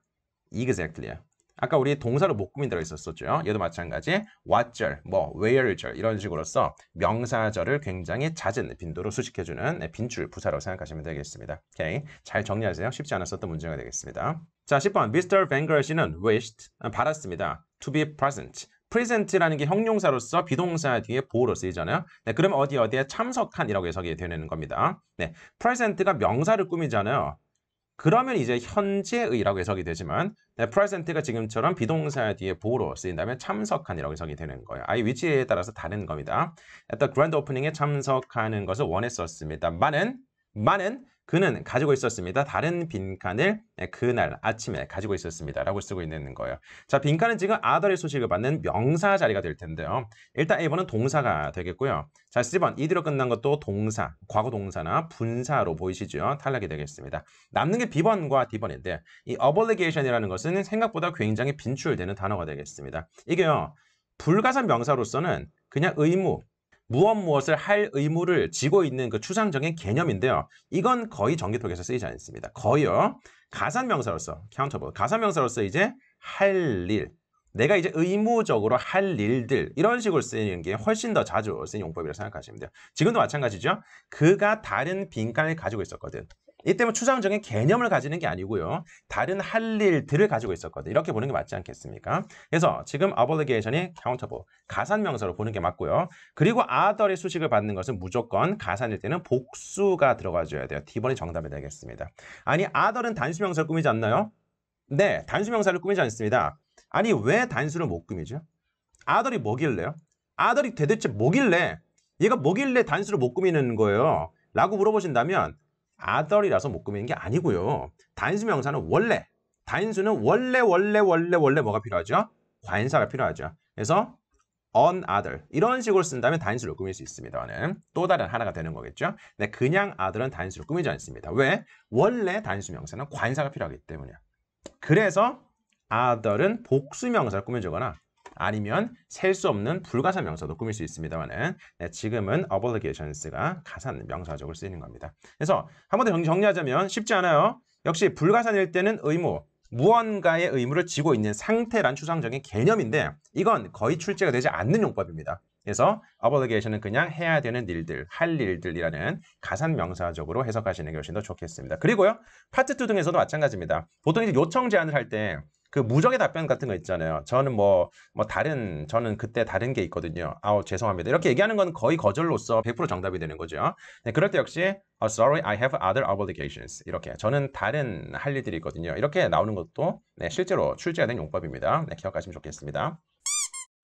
e x a c t l y 요 아까 우리 동사로 목구민들어 있었었죠. 얘도 마찬가지. what절, 뭐 where절 이런 식으로서 명사절을 굉장히 잦은 빈도로 수식해주는 네, 빈출 부사라고 생각하시면 되겠습니다. 오케이, 잘 정리하세요. 쉽지 않았었던 문제가 되겠습니다. 자, 10번 Mr. Van g r e 씨는 wished, 아, 받았습니다. to be present, present라는 게 형용사로서 비동사 뒤에 보로 쓰이잖아요. 네, 그럼 어디 어디에 참석한이라고 해석이 되는 겁니다. 네, present가 명사를 꾸미잖아요. 그러면 이제 현재의라고 해석이 되지만 네, present가 지금처럼 비동사 뒤에 보로 쓰인다면 참석한이라고 해석이 되는 거예요. 아예 위치에 따라서 다른 겁니다. 일단 그랜드 오프닝에 참석하는 것을 원했었습니다. 많은 많은 그는 가지고 있었습니다. 다른 빈칸을 예, 그날 아침에 가지고 있었습니다. 라고 쓰고 있는 거예요. 자, 빈칸은 지금 아들의 소식을 받는 명사 자리가 될 텐데요. 일단 1번은 동사가 되겠고요. 자, C번 이대로 끝난 것도 동사, 과거 동사나 분사로 보이시죠? 탈락이 되겠습니다. 남는 게 B번과 D번인데 이 obligation이라는 것은 생각보다 굉장히 빈출되는 단어가 되겠습니다. 이게요. 불가산 명사로서는 그냥 의무, 무엇 무엇을 할 의무를 지고 있는 그 추상적인 개념인데요. 이건 거의 전기톡에서 쓰이지 않습니다. 거의요. 가산명사로서 c o u n t a b l e 가산명사로서 이제 할 일, 내가 이제 의무적으로 할 일들 이런 식으로 쓰이는 게 훨씬 더 자주 쓰이는 용법이라고 생각하시면 돼요. 지금도 마찬가지죠. 그가 다른 빈칸을 가지고 있었거든. 이 때문에 추상적인 개념을 가지는 게 아니고요. 다른 할 일들을 가지고 있었거든. 요 이렇게 보는 게 맞지 않겠습니까? 그래서 지금 obligation이 countable, 가산명사로 보는 게 맞고요. 그리고 other의 수식을 받는 것은 무조건 가산일 때는 복수가 들어가줘야 돼요. D번이 정답이 되겠습니다. 아니, other은 단수명사를 꾸미지 않나요? 네, 단수명사를 꾸미지 않습니다. 아니, 왜 단수를 못 꾸미죠? other이 뭐길래요? other이 대체 뭐길래? 얘가 뭐길래 단수를 못 꾸미는 거예요? 라고 물어보신다면 아들이라서 못 꾸미는 게 아니고요. 단수 명사는 원래, 단수는 원래 원래 원래 원래 뭐가 필요하죠? 관사가 필요하죠. 그래서 on other 이런 식으로 쓴다면 단수를 꾸밀 수 있습니다. 또 다른 하나가 되는 거겠죠. 근데 그냥 other은 단수를 꾸미지 않습니다. 왜? 원래 단수 명사는 관사가 필요하기 때문이야. 그래서 other은 복수 명사를 꾸며주거나 아니면 셀 수 없는 불가사 명사도 꾸밀 수 있습니다만은 네, 지금은 obligations가 가산 명사적으로 쓰이는 겁니다. 그래서 한 번 더 정리하자면 쉽지 않아요. 역시 불가사일 때는 의무, 무언가의 의무를 지고 있는 상태란 추상적인 개념인데 이건 거의 출제가 되지 않는 용법입니다. 그래서 obligation은 그냥 해야 되는 일들, 할 일들이라는 가산 명사적으로 해석하시는 게 훨씬 더 좋겠습니다. 그리고요, 파트 2 등에서도 마찬가지입니다. 보통 이제 요청 제안을할때 그 무적의 답변 같은 거 있잖아요. 저는 뭐, 뭐 다른, 저는 그때 다른 게 있거든요. 아우, 죄송합니다. 이렇게 얘기하는 건 거의 거절로서 100% 정답이 되는 거죠. 네, 그럴 때 역시, oh, sorry, I have other obligations. 이렇게. 저는 다른 할 일들이 있거든요. 이렇게 나오는 것도 네, 실제로 출제가 된 용법입니다. 네, 기억하시면 좋겠습니다.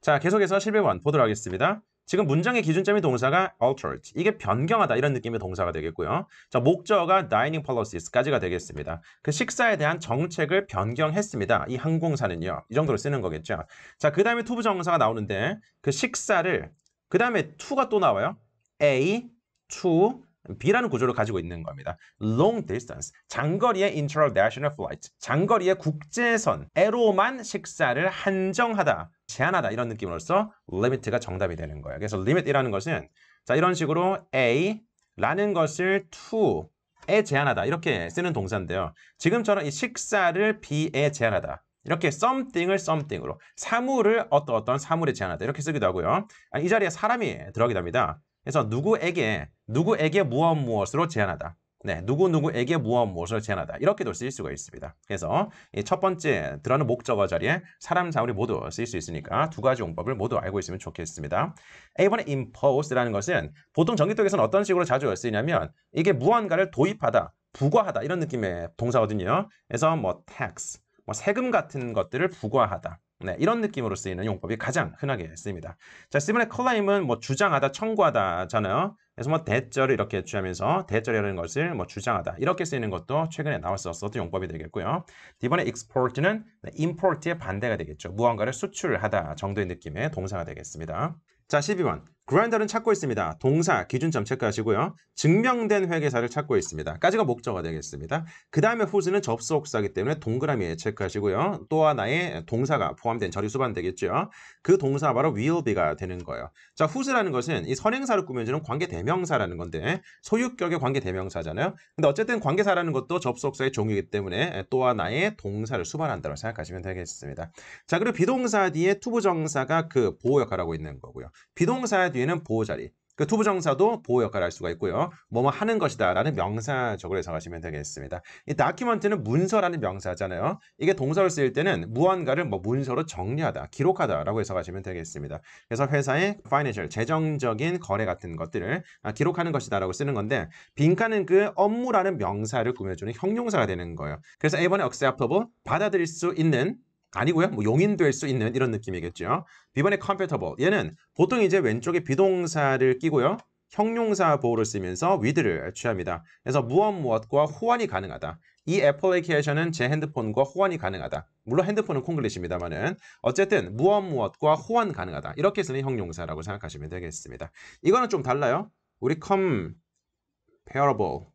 자, 계속해서 11번 보도록 하겠습니다. 지금 문장의 기준점이 동사가 altered. 이게 변경하다 이런 느낌의 동사가 되겠고요. 자, 목적어가 dining polices까지가 i 되겠습니다. 그 식사에 대한 정책을 변경했습니다. 이 항공사는요. 이 정도로 쓰는 거겠죠. 자, 그 다음에 to 부정사가 나오는데 그 식사를 그 다음에 to가 또 나와요. a, to, B라는 구조를 가지고 있는 겁니다. Long distance, 장거리의 international flight, 장거리의 국제선, 에로만 식사를 한정하다, 제한하다 이런 느낌으로써 limit가 정답이 되는 거예요. 그래서 limit이라는 것은 자 이런 식으로 A라는 것을 to, 에 제한하다 이렇게 쓰는 동사인데요. 지금처럼 이 식사를 B에 제한하다. 이렇게 something을 something으로 사물을 어떤 어떤 사물에 제한하다 이렇게 쓰기도 하고요. 이 자리에 사람이 들어가게 됩니다. 그래서 누구에게 누구에게 무엇 무엇으로 제안하다 네, 누구 누구에게 무엇 무엇을 제안하다 이렇게도 쓰일 수가 있습니다. 그래서 첫 번째 드러는 목적어 자리에 사람 자원이 모두 쓰일 수 있으니까 두 가지 용법을 모두 알고 있으면 좋겠습니다. A번의 impose라는 것은 보통 전기독에서는 어떤 식으로 자주 쓰이냐면 이게 무언가를 도입하다, 부과하다 이런 느낌의 동사거든요. 그래서 뭐 tax, 뭐 세금 같은 것들을 부과하다. 네, 이런 느낌으로 쓰이는 용법이 가장 흔하게 쓰입니다. 자, 스븐의 클라임은 뭐 주장하다, 청구하다잖아요. 그래서 뭐 대절을 이렇게 취하면서 대절이라는 것을 뭐 주장하다 이렇게 쓰이는 것도 최근에 나왔었던 용법이 되겠고요. 이번에 export는 네, import의 반대가 되겠죠. 무언가를 수출하다 정도의 느낌의 동사가 되겠습니다. 자, 12번. 그라인더는 찾고 있습니다. 동사 기준점 체크하시고요. 증명된 회계사를 찾고 있습니다. 까지가 목적어 되겠습니다. 그 다음에 후즈는 접속사기 때문에 동그라미에 체크하시고요. 또 하나의 동사가 포함된 저리수반 되겠죠. 그동사 바로 will be가 되는 거예요. 자, 후즈라는 것은 이 선행사를 꾸며주는 관계대명사라는 건데 소유격의 관계대명사잖아요. 근데 어쨌든 관계사라는 것도 접속사의 종이기 때문에 또 하나의 동사를 수반한다고 생각하시면 되겠습니다. 자, 그리고 비동사 뒤에 투부정사가 그 보호 역할을 하고 있는 거고요. 비동사 뒤에는 보호 자리. 그 투부정사도 보호 역할을 할 수가 있고요. 뭐뭐 하는 것이다 라는 명사적으로 해석하시면 되겠습니다. 이 다큐먼트는 문서라는 명사잖아요. 이게 동사를 쓰일 때는 무언가를 뭐 문서로 정리하다, 기록하다 라고 해석하시면 되겠습니다. 그래서 회사의 파이낸셜, 재정적인 거래 같은 것들을 아, 기록하는 것이다 라고 쓰는 건데 빈칸은 그 업무라는 명사를 꾸며주는 형용사가 되는 거예요. 그래서 A번에 acceptable, 받아들일 수 있는 아니고요. 뭐 용인될 수 있는 이런 느낌이겠죠. 비번의 compatible. 얘는 보통 이제 왼쪽에 비동사를 끼고요. 형용사 보호를 쓰면서 with를 취합니다. 그래서 무엇 무엇과 호환이 가능하다. 이 애플리케이션은 제 핸드폰과 호환이 가능하다. 물론 핸드폰은 콩글리시입니다만은 어쨌든 무엇 무엇과 호환 가능하다. 이렇게 쓰는 형용사라고 생각하시면 되겠습니다. 이거는 좀 달라요. 우리 comparable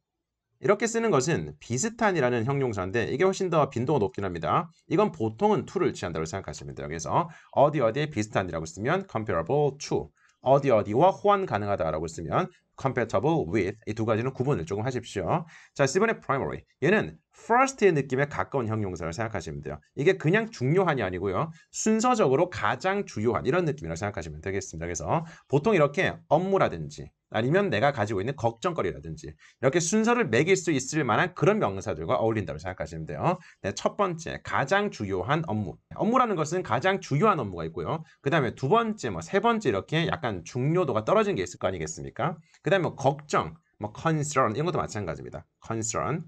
이렇게 쓰는 것은 비슷한이라는 형용사인데 이게 훨씬 더 빈도가 높긴 합니다. 이건 보통은 to를 취한다고 생각하시면 돼요. 그래서 어디 어디에 비슷한이라고 쓰면 comparable to 어디 어디와 호환 가능하다라고 쓰면 compatible with 이 두 가지는 구분을 조금 하십시오. 자, 10번의 primary 얘는 first의 느낌에 가까운 형용사를 생각하시면 돼요. 이게 그냥 중요한이 아니고요. 순서적으로 가장 주요한 이런 느낌이라고 생각하시면 되겠습니다. 그래서 보통 이렇게 업무라든지 아니면 내가 가지고 있는 걱정거리라든지 이렇게 순서를 매길 수 있을 만한 그런 명사들과 어울린다고 생각하시면 돼요. 네, 첫 번째, 가장 주요한 업무. 업무라는 것은 가장 주요한 업무가 있고요. 그 다음에 두 번째, 뭐 세 번째 이렇게 약간 중요도가 떨어진 게 있을 거 아니겠습니까? 그 다음에 뭐 걱정, 뭐 concern 이런 것도 마찬가지입니다. concern,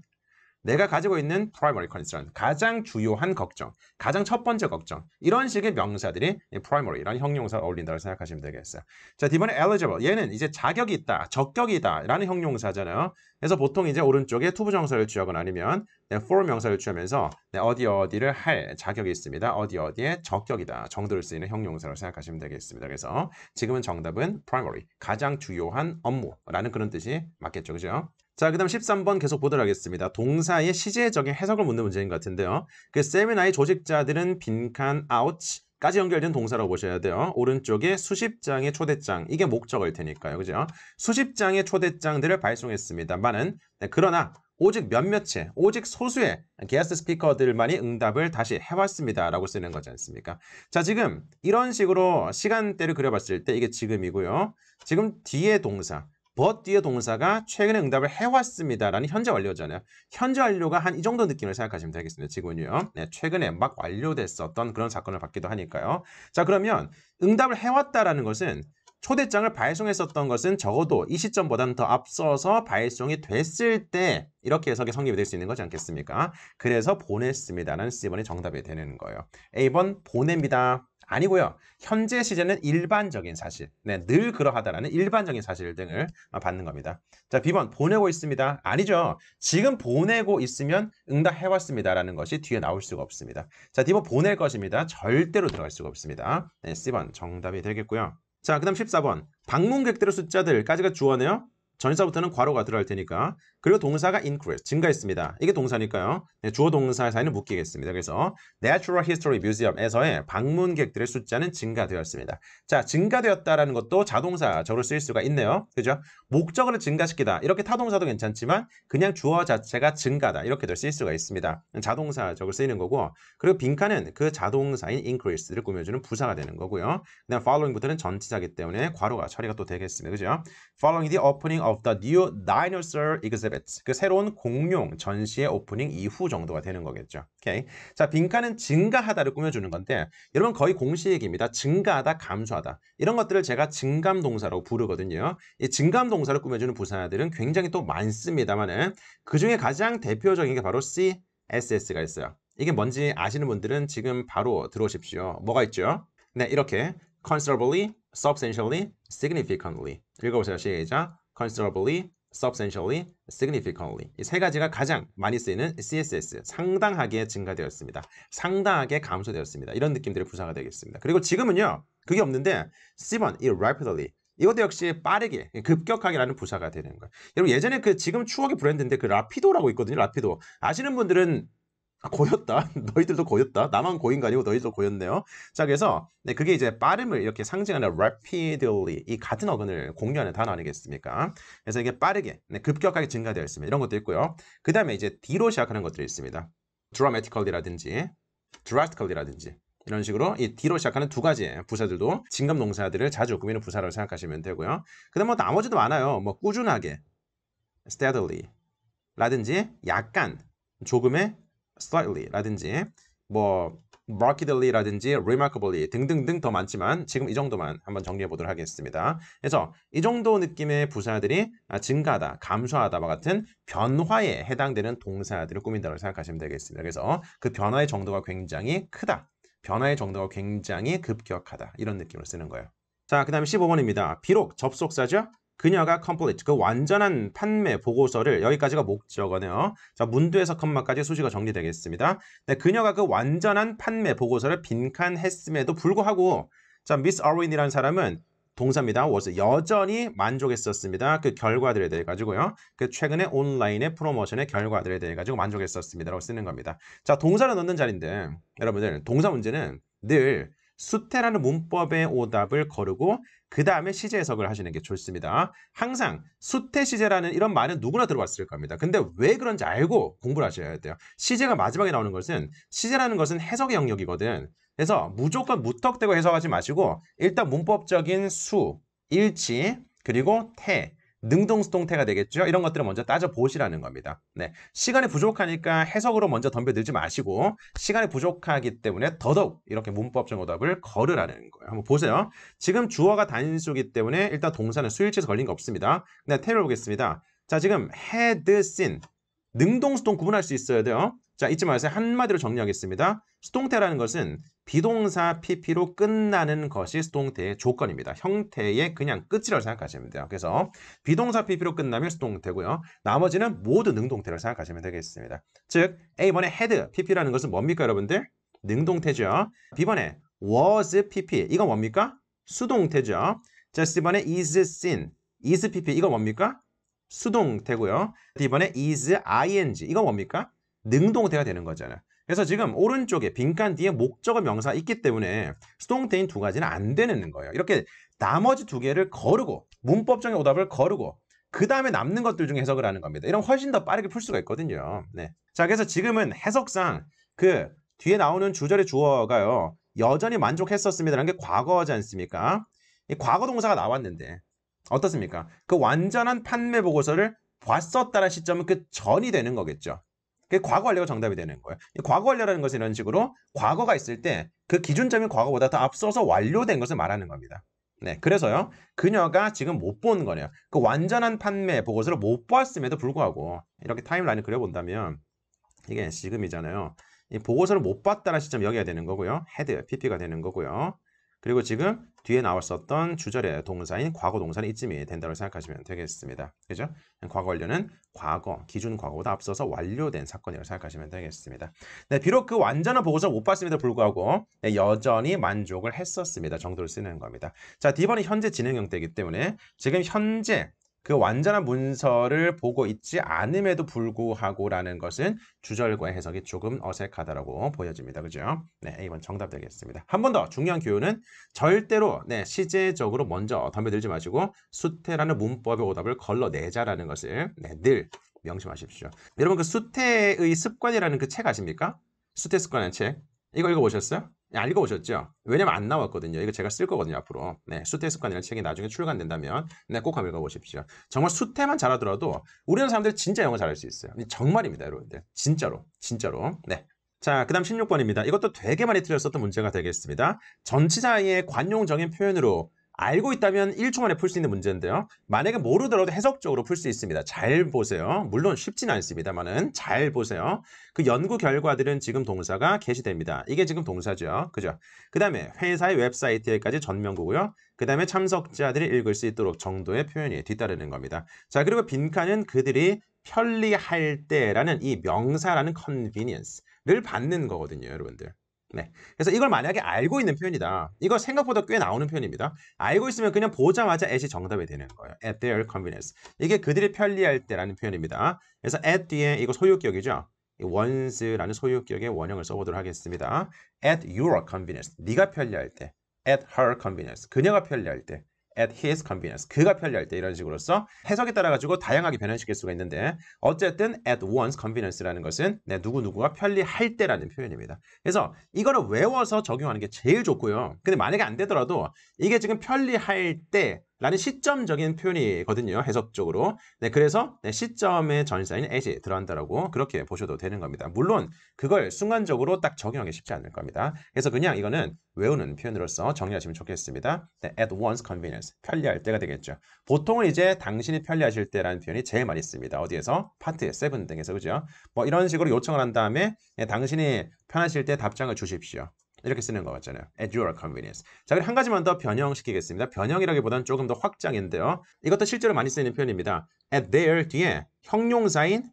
내가 가지고 있는 primary concern, 가장 주요한 걱정, 가장 첫 번째 걱정 이런 식의 명사들이 primary라는 형용사가 어울린다고 생각하시면 되겠어요. 자, 이번에 eligible, 얘는 이제 자격이 있다, 적격이다 라는 형용사잖아요. 그래서 보통 이제 오른쪽에 투부정사를 취하거나 아니면 for 명사를 취하면서 어디 어디를 할 자격이 있습니다. 어디 어디에 적격이다, 정도를 쓰이는 형용사로 생각하시면 되겠습니다. 그래서 지금은 정답은 primary, 가장 주요한 업무라는 그런 뜻이 맞겠죠, 그죠? 자, 그 다음 13번 계속 보도록 하겠습니다. 동사의 시제적인 해석을 묻는 문제인 것 같은데요. 그 세미나의 조직자들은 빈칸, 아웃, 까지 연결된 동사라고 보셔야 돼요. 오른쪽에 수십장의 초대장, 이게 목적일 테니까요. 그죠? 수십장의 초대장들을 발송했습니다. 많은, 네, 그러나 오직 몇몇의, 오직 소수의 게스트 스피커들만이 응답을 다시 해왔습니다. 라고 쓰는 거지 않습니까? 자, 지금 이런 식으로 시간대를 그려봤을 때 이게 지금이고요. 지금 뒤에 동사, but 뒤에 동사가 최근에 응답을 해왔습니다라는 현재 완료잖아요. 현재 완료가 한 이 정도 느낌을 생각하시면 되겠습니다. 지금은요. 네, 최근에 막 완료됐었던 그런 사건을 받기도 하니까요. 자 그러면 응답을 해왔다라는 것은 초대장을 발송했었던 것은 적어도 이 시점보다는 더 앞서서 발송이 됐을 때 이렇게 해석이 성립이 될 수 있는 거지 않겠습니까? 그래서 보냈습니다라는 C번이 정답이 되는 거예요. A번 보냅니다. 아니고요. 현재 시제는 일반적인 사실, 네, 늘 그러하다라는 일반적인 사실 등을 어, 받는 겁니다. 자, B번 보내고 있습니다. 아니죠. 지금 보내고 있으면 응답해왔습니다라는 것이 뒤에 나올 수가 없습니다. 자, D번 보낼 것입니다. 절대로 들어갈 수가 없습니다. 네, C번 정답이 되겠고요. 자, 그 다음 14번. 방문객들의 숫자들까지가 주어네요. 전치사부터는 괄호가 들어갈 테니까 그리고 동사가 increase 증가했습니다. 이게 동사니까요. 네, 주어 동사 사이는 묶이겠습니다. 그래서 Natural History Museum에서의 방문객들의 숫자는 증가되었습니다. 자 증가되었다라는 것도 자동사 저로 쓰일 수가 있네요. 그죠? 목적을 증가시키다 이렇게 타동사도 괜찮지만 그냥 주어 자체가 증가다 이렇게도 쓰일 수가 있습니다. 자동사 저로 쓰이는 거고 그리고 빈칸은 그 자동사인 increase를 꾸며주는 부사가 되는 거고요. 그다음 following부터는 전치사기 때문에 괄호가 처리가 또 되겠습니다. 그죠? Following the opening of of the new dinosaur e x h i b i t 그 새로운 공룡 전시의 오프닝 이후 정도가 되는 거겠죠. 오케이. 자, 빈칸은 증가하다를 꾸며주는 건데 여러분 거의 공식입니다. 증가하다, 감소하다. 이런 것들을 제가 증감 동사로 부르거든요. 이 증감 동사를 꾸며주는 부사들은 굉장히 또많습니다만그 중에 가장 대표적인 게 바로 CSS가 있어요. 이게 뭔지 아시는 분들은 지금 바로 들어오십시오. 뭐가 있죠? 네, 이렇게 considerably, substantially, significantly. 읽어보세요. 시작. considerably, substantially, significantly 이 세 가지가 가장 많이 쓰이는 CSS 상당하게 증가되었습니다. 상당하게 감소되었습니다. 이런 느낌들의 부사가 되겠습니다. 그리고 지금은요 그게 없는데 C번 이 rapidly 이것도 역시 빠르게 급격하게라는 부사가 되는 거예요. 여러분 예전에 그 지금 추억의 브랜드인데 그 라피도라고 있거든요. 라피도 아시는 분들은 아, 고였다. 너희들도 고였다. 나만 고인 거 아니고 너희도 고였네요. 자, 그래서 네, 그게 이제 빠름을 이렇게 상징하는 rapidly 이 같은 어근을 공유하는 단어 아니겠습니까? 그래서 이게 빠르게, 네, 급격하게 증가되어 있습니다. 이런 것도 있고요. 그 다음에 이제 D로 시작하는 것들이 있습니다. dramatically라든지 drastically라든지 이런 식으로 이 D로 시작하는 두 가지 부사들도 진검 동사들을 자주 꾸미는 부사라고 생각하시면 되고요. 그 다음에 뭐 나머지도 많아요. 뭐 꾸준하게, steadily 라든지 약간 조금의 slightly라든지 뭐 markedly라든지 remarkably 등등등 더 많지만 지금 이 정도만 한번 정리해 보도록 하겠습니다. 그래서 이 정도 느낌의 부사들이 아, 증가하다, 감소하다와 같은 변화에 해당되는 동사들을 꾸민다고 생각하시면 되겠습니다. 그래서 그 변화의 정도가 굉장히 크다. 변화의 정도가 굉장히 급격하다. 이런 느낌을 쓰는 거예요. 자, 그 다음에 15번입니다. 비록 접속사죠? 그녀가 complete 그 완전한 판매 보고서를 여기까지가 목적어네요. 자 문두에서 컴마까지 수식어 정리되겠습니다. 네, 그녀가 그 완전한 판매 보고서를 빈칸했음에도 불구하고 자 미스 어윈이라는 사람은 동사입니다. was 여전히 만족했었습니다. 그 결과들에 대해 가지고요. 그 최근에 온라인의 프로모션의 결과들에 대해 가지고 만족했었습니다라고 쓰는 겁니다. 자 동사를 넣는 자리인데 여러분들 동사 문제는 늘 수태라는 문법의 오답을 거르고 그 다음에 시제 해석을 하시는 게 좋습니다. 항상 수태 시제라는 이런 말은 누구나 들어봤을 겁니다. 근데 왜 그런지 알고 공부를 하셔야 돼요. 시제가 마지막에 나오는 것은 시제라는 것은 해석의 영역이거든. 그래서 무조건 무턱대고 해석하지 마시고 일단 문법적인 수, 일치, 그리고 태, 능동수동태가 되겠죠? 이런 것들을 먼저 따져보시라는 겁니다. 네, 시간이 부족하니까 해석으로 먼저 덤벼들지 마시고 시간이 부족하기 때문에 더더욱 이렇게 문법적 오답을 거르라는 거예요. 한번 보세요. 지금 주어가 단수기 때문에 일단 동사는 수일치에서 걸린 거 없습니다. 근 네, 테를 보겠습니다. 자, 지금 had seen 능동수동 구분할 수 있어야 돼요. 자, 잊지 마세요. 한마디로 정리하겠습니다. 수동태라는 것은 비동사 pp로 끝나는 것이 수동태의 조건입니다. 형태의 그냥 끝이라고 생각하시면 돼요. 그래서 비동사 pp로 끝나면 수동태고요. 나머지는 모두 능동태를 생각하시면 되겠습니다. 즉 A번에 had pp라는 것은 뭡니까 여러분들? 능동태죠. B번에 was pp 이건 뭡니까? 수동태죠. 자 C번에 is seen is pp 이건 뭡니까? 수동태고요. D번에 is ing 이건 뭡니까? 능동태가 되는 거잖아. 그래서 지금 오른쪽에 빈칸 뒤에 목적어 명사 있기 때문에 수동태인 두 가지는 안 되는 거예요. 이렇게 나머지 두 개를 거르고 문법적인 오답을 거르고 그 다음에 남는 것들 중에 해석을 하는 겁니다. 이런 훨씬 더 빠르게 풀 수가 있거든요. 네. 자, 그래서 지금은 해석상 그 뒤에 나오는 주절의 주어가요. 여전히 만족했었습니다라는 게 과거지 않습니까? 이 과거 동사가 나왔는데 어떻습니까? 그 완전한 판매 보고서를 봤었다는 시점은 그 전이 되는 거겠죠. 과거 완료가 정답이 되는 거예요. 과거 완료라는 것은 이런 식으로 과거가 있을 때 그 기준점이 과거보다 더 앞서서 완료된 것을 말하는 겁니다. 네, 그래서요. 그녀가 지금 못 보는 거네요. 그 완전한 판매 보고서를 못 보았음에도 불구하고 이렇게 타임라인을 그려본다면 이게 지금이잖아요. 이 보고서를 못 봤다는 시점 여기가 되는 거고요. 헤드, PP가 되는 거고요. 그리고 지금 뒤에 나왔었던 주절의 동사인 과거 동사는 이쯤이 된다고 생각하시면 되겠습니다. 그죠? 과거 완료는 과거, 기준 과거보다 앞서서 완료된 사건이라고 생각하시면 되겠습니다. 네, 비록 그 완전한 보고서못 봤음에도 불구하고 네, 여전히 만족을 했었습니다. 정도를 쓰는 겁니다. 자, D번이 현재 진행 형태이기 때문에 지금 현재 그 완전한 문서를 보고 있지 않음에도 불구하고라는 것은 주절과 해석이 조금 어색하다라고 보여집니다. 그죠? 네, 1번 정답 되겠습니다. 한 번 더 중요한 교훈은 절대로 네, 시제적으로 먼저 덤벼 들지 마시고 수태라는 문법의 오답을 걸러내자라는 것을 네, 늘 명심하십시오. 여러분 그 수태의 습관이라는 그 책 아십니까? 수태 습관의 책. 이거 읽어보셨어요? 안 읽어보셨죠? 왜냐면 안 나왔거든요. 이거 제가 쓸 거거든요, 앞으로. 네, 수태 습관이라는 책이 나중에 출간된다면 네, 꼭 한번 읽어보십시오. 정말 수태만 잘하더라도 우리나라 사람들이 진짜 영어 잘할 수 있어요. 정말입니다, 여러분들. 진짜로, 진짜로. 네. 자, 그 다음 16번입니다. 이것도 되게 많이 틀렸었던 문제가 되겠습니다. 전치사의 관용적인 표현으로 알고 있다면 1초 만에 풀 수 있는 문제인데요. 만약에 모르더라도 해석적으로 풀 수 있습니다. 잘 보세요. 물론 쉽진 않습니다만은 잘 보세요. 그 연구 결과들은 지금 동사가 게시됩니다. 이게 지금 동사죠. 그죠? 그 다음에 회사의 웹사이트에까지 전명구고요. 그 다음에 참석자들이 읽을 수 있도록 정도의 표현이 뒤따르는 겁니다. 자, 그리고 빈칸은 그들이 편리할 때라는 이 명사라는 컨비니언스를 받는 거거든요, 여러분들. 네. 그래서 이걸 만약에 알고 있는 표현이다. 이거 생각보다 꽤 나오는 표현입니다. 알고 있으면 그냥 보자마자 at이 정답이 되는 거예요. at their convenience. 이게 그들이 편리할 때라는 표현입니다. 그래서 at 뒤에 이거 소유격이죠. once라는 소유격의 원형을 써보도록 하겠습니다. at your convenience. 네가 편리할 때. at her convenience. 그녀가 편리할 때. at his convenience. 그가 편리할 때 이런 식으로서 해석에 따라 가지고 다양하게 변환시킬 수가 있는데 어쨌든 at one's convenience라는 것은 내 누구누구가 편리할 때라는 표현입니다. 그래서 이거를 외워서 적용하는 게 제일 좋고요. 근데 만약에 안 되더라도 이게 지금 편리할 때 라는 시점적인 표현이거든요. 해석적으로. 네, 그래서 네, 시점의 전사인 at이 들어간다라고 그렇게 보셔도 되는 겁니다. 물론 그걸 순간적으로 딱 적용하기 쉽지 않을 겁니다. 그래서 그냥 이거는 외우는 표현으로서 정리하시면 좋겠습니다. 네, at one's convenience. 편리할 때가 되겠죠. 보통은 이제 당신이 편리하실 때라는 표현이 제일 많이 씁니다. 어디에서? 파트 7 등에서 그죠? 뭐 이런 식으로 요청을 한 다음에 네, 당신이 편하실 때 답장을 주십시오. 이렇게 쓰는 것 같잖아요. At your convenience. 자, 그리고 한 가지만 더 변형시키겠습니다. 변형이라기보다는 조금 더 확장인데요. 이것도 실제로 많이 쓰이는 표현입니다. At their 뒤에 형용사인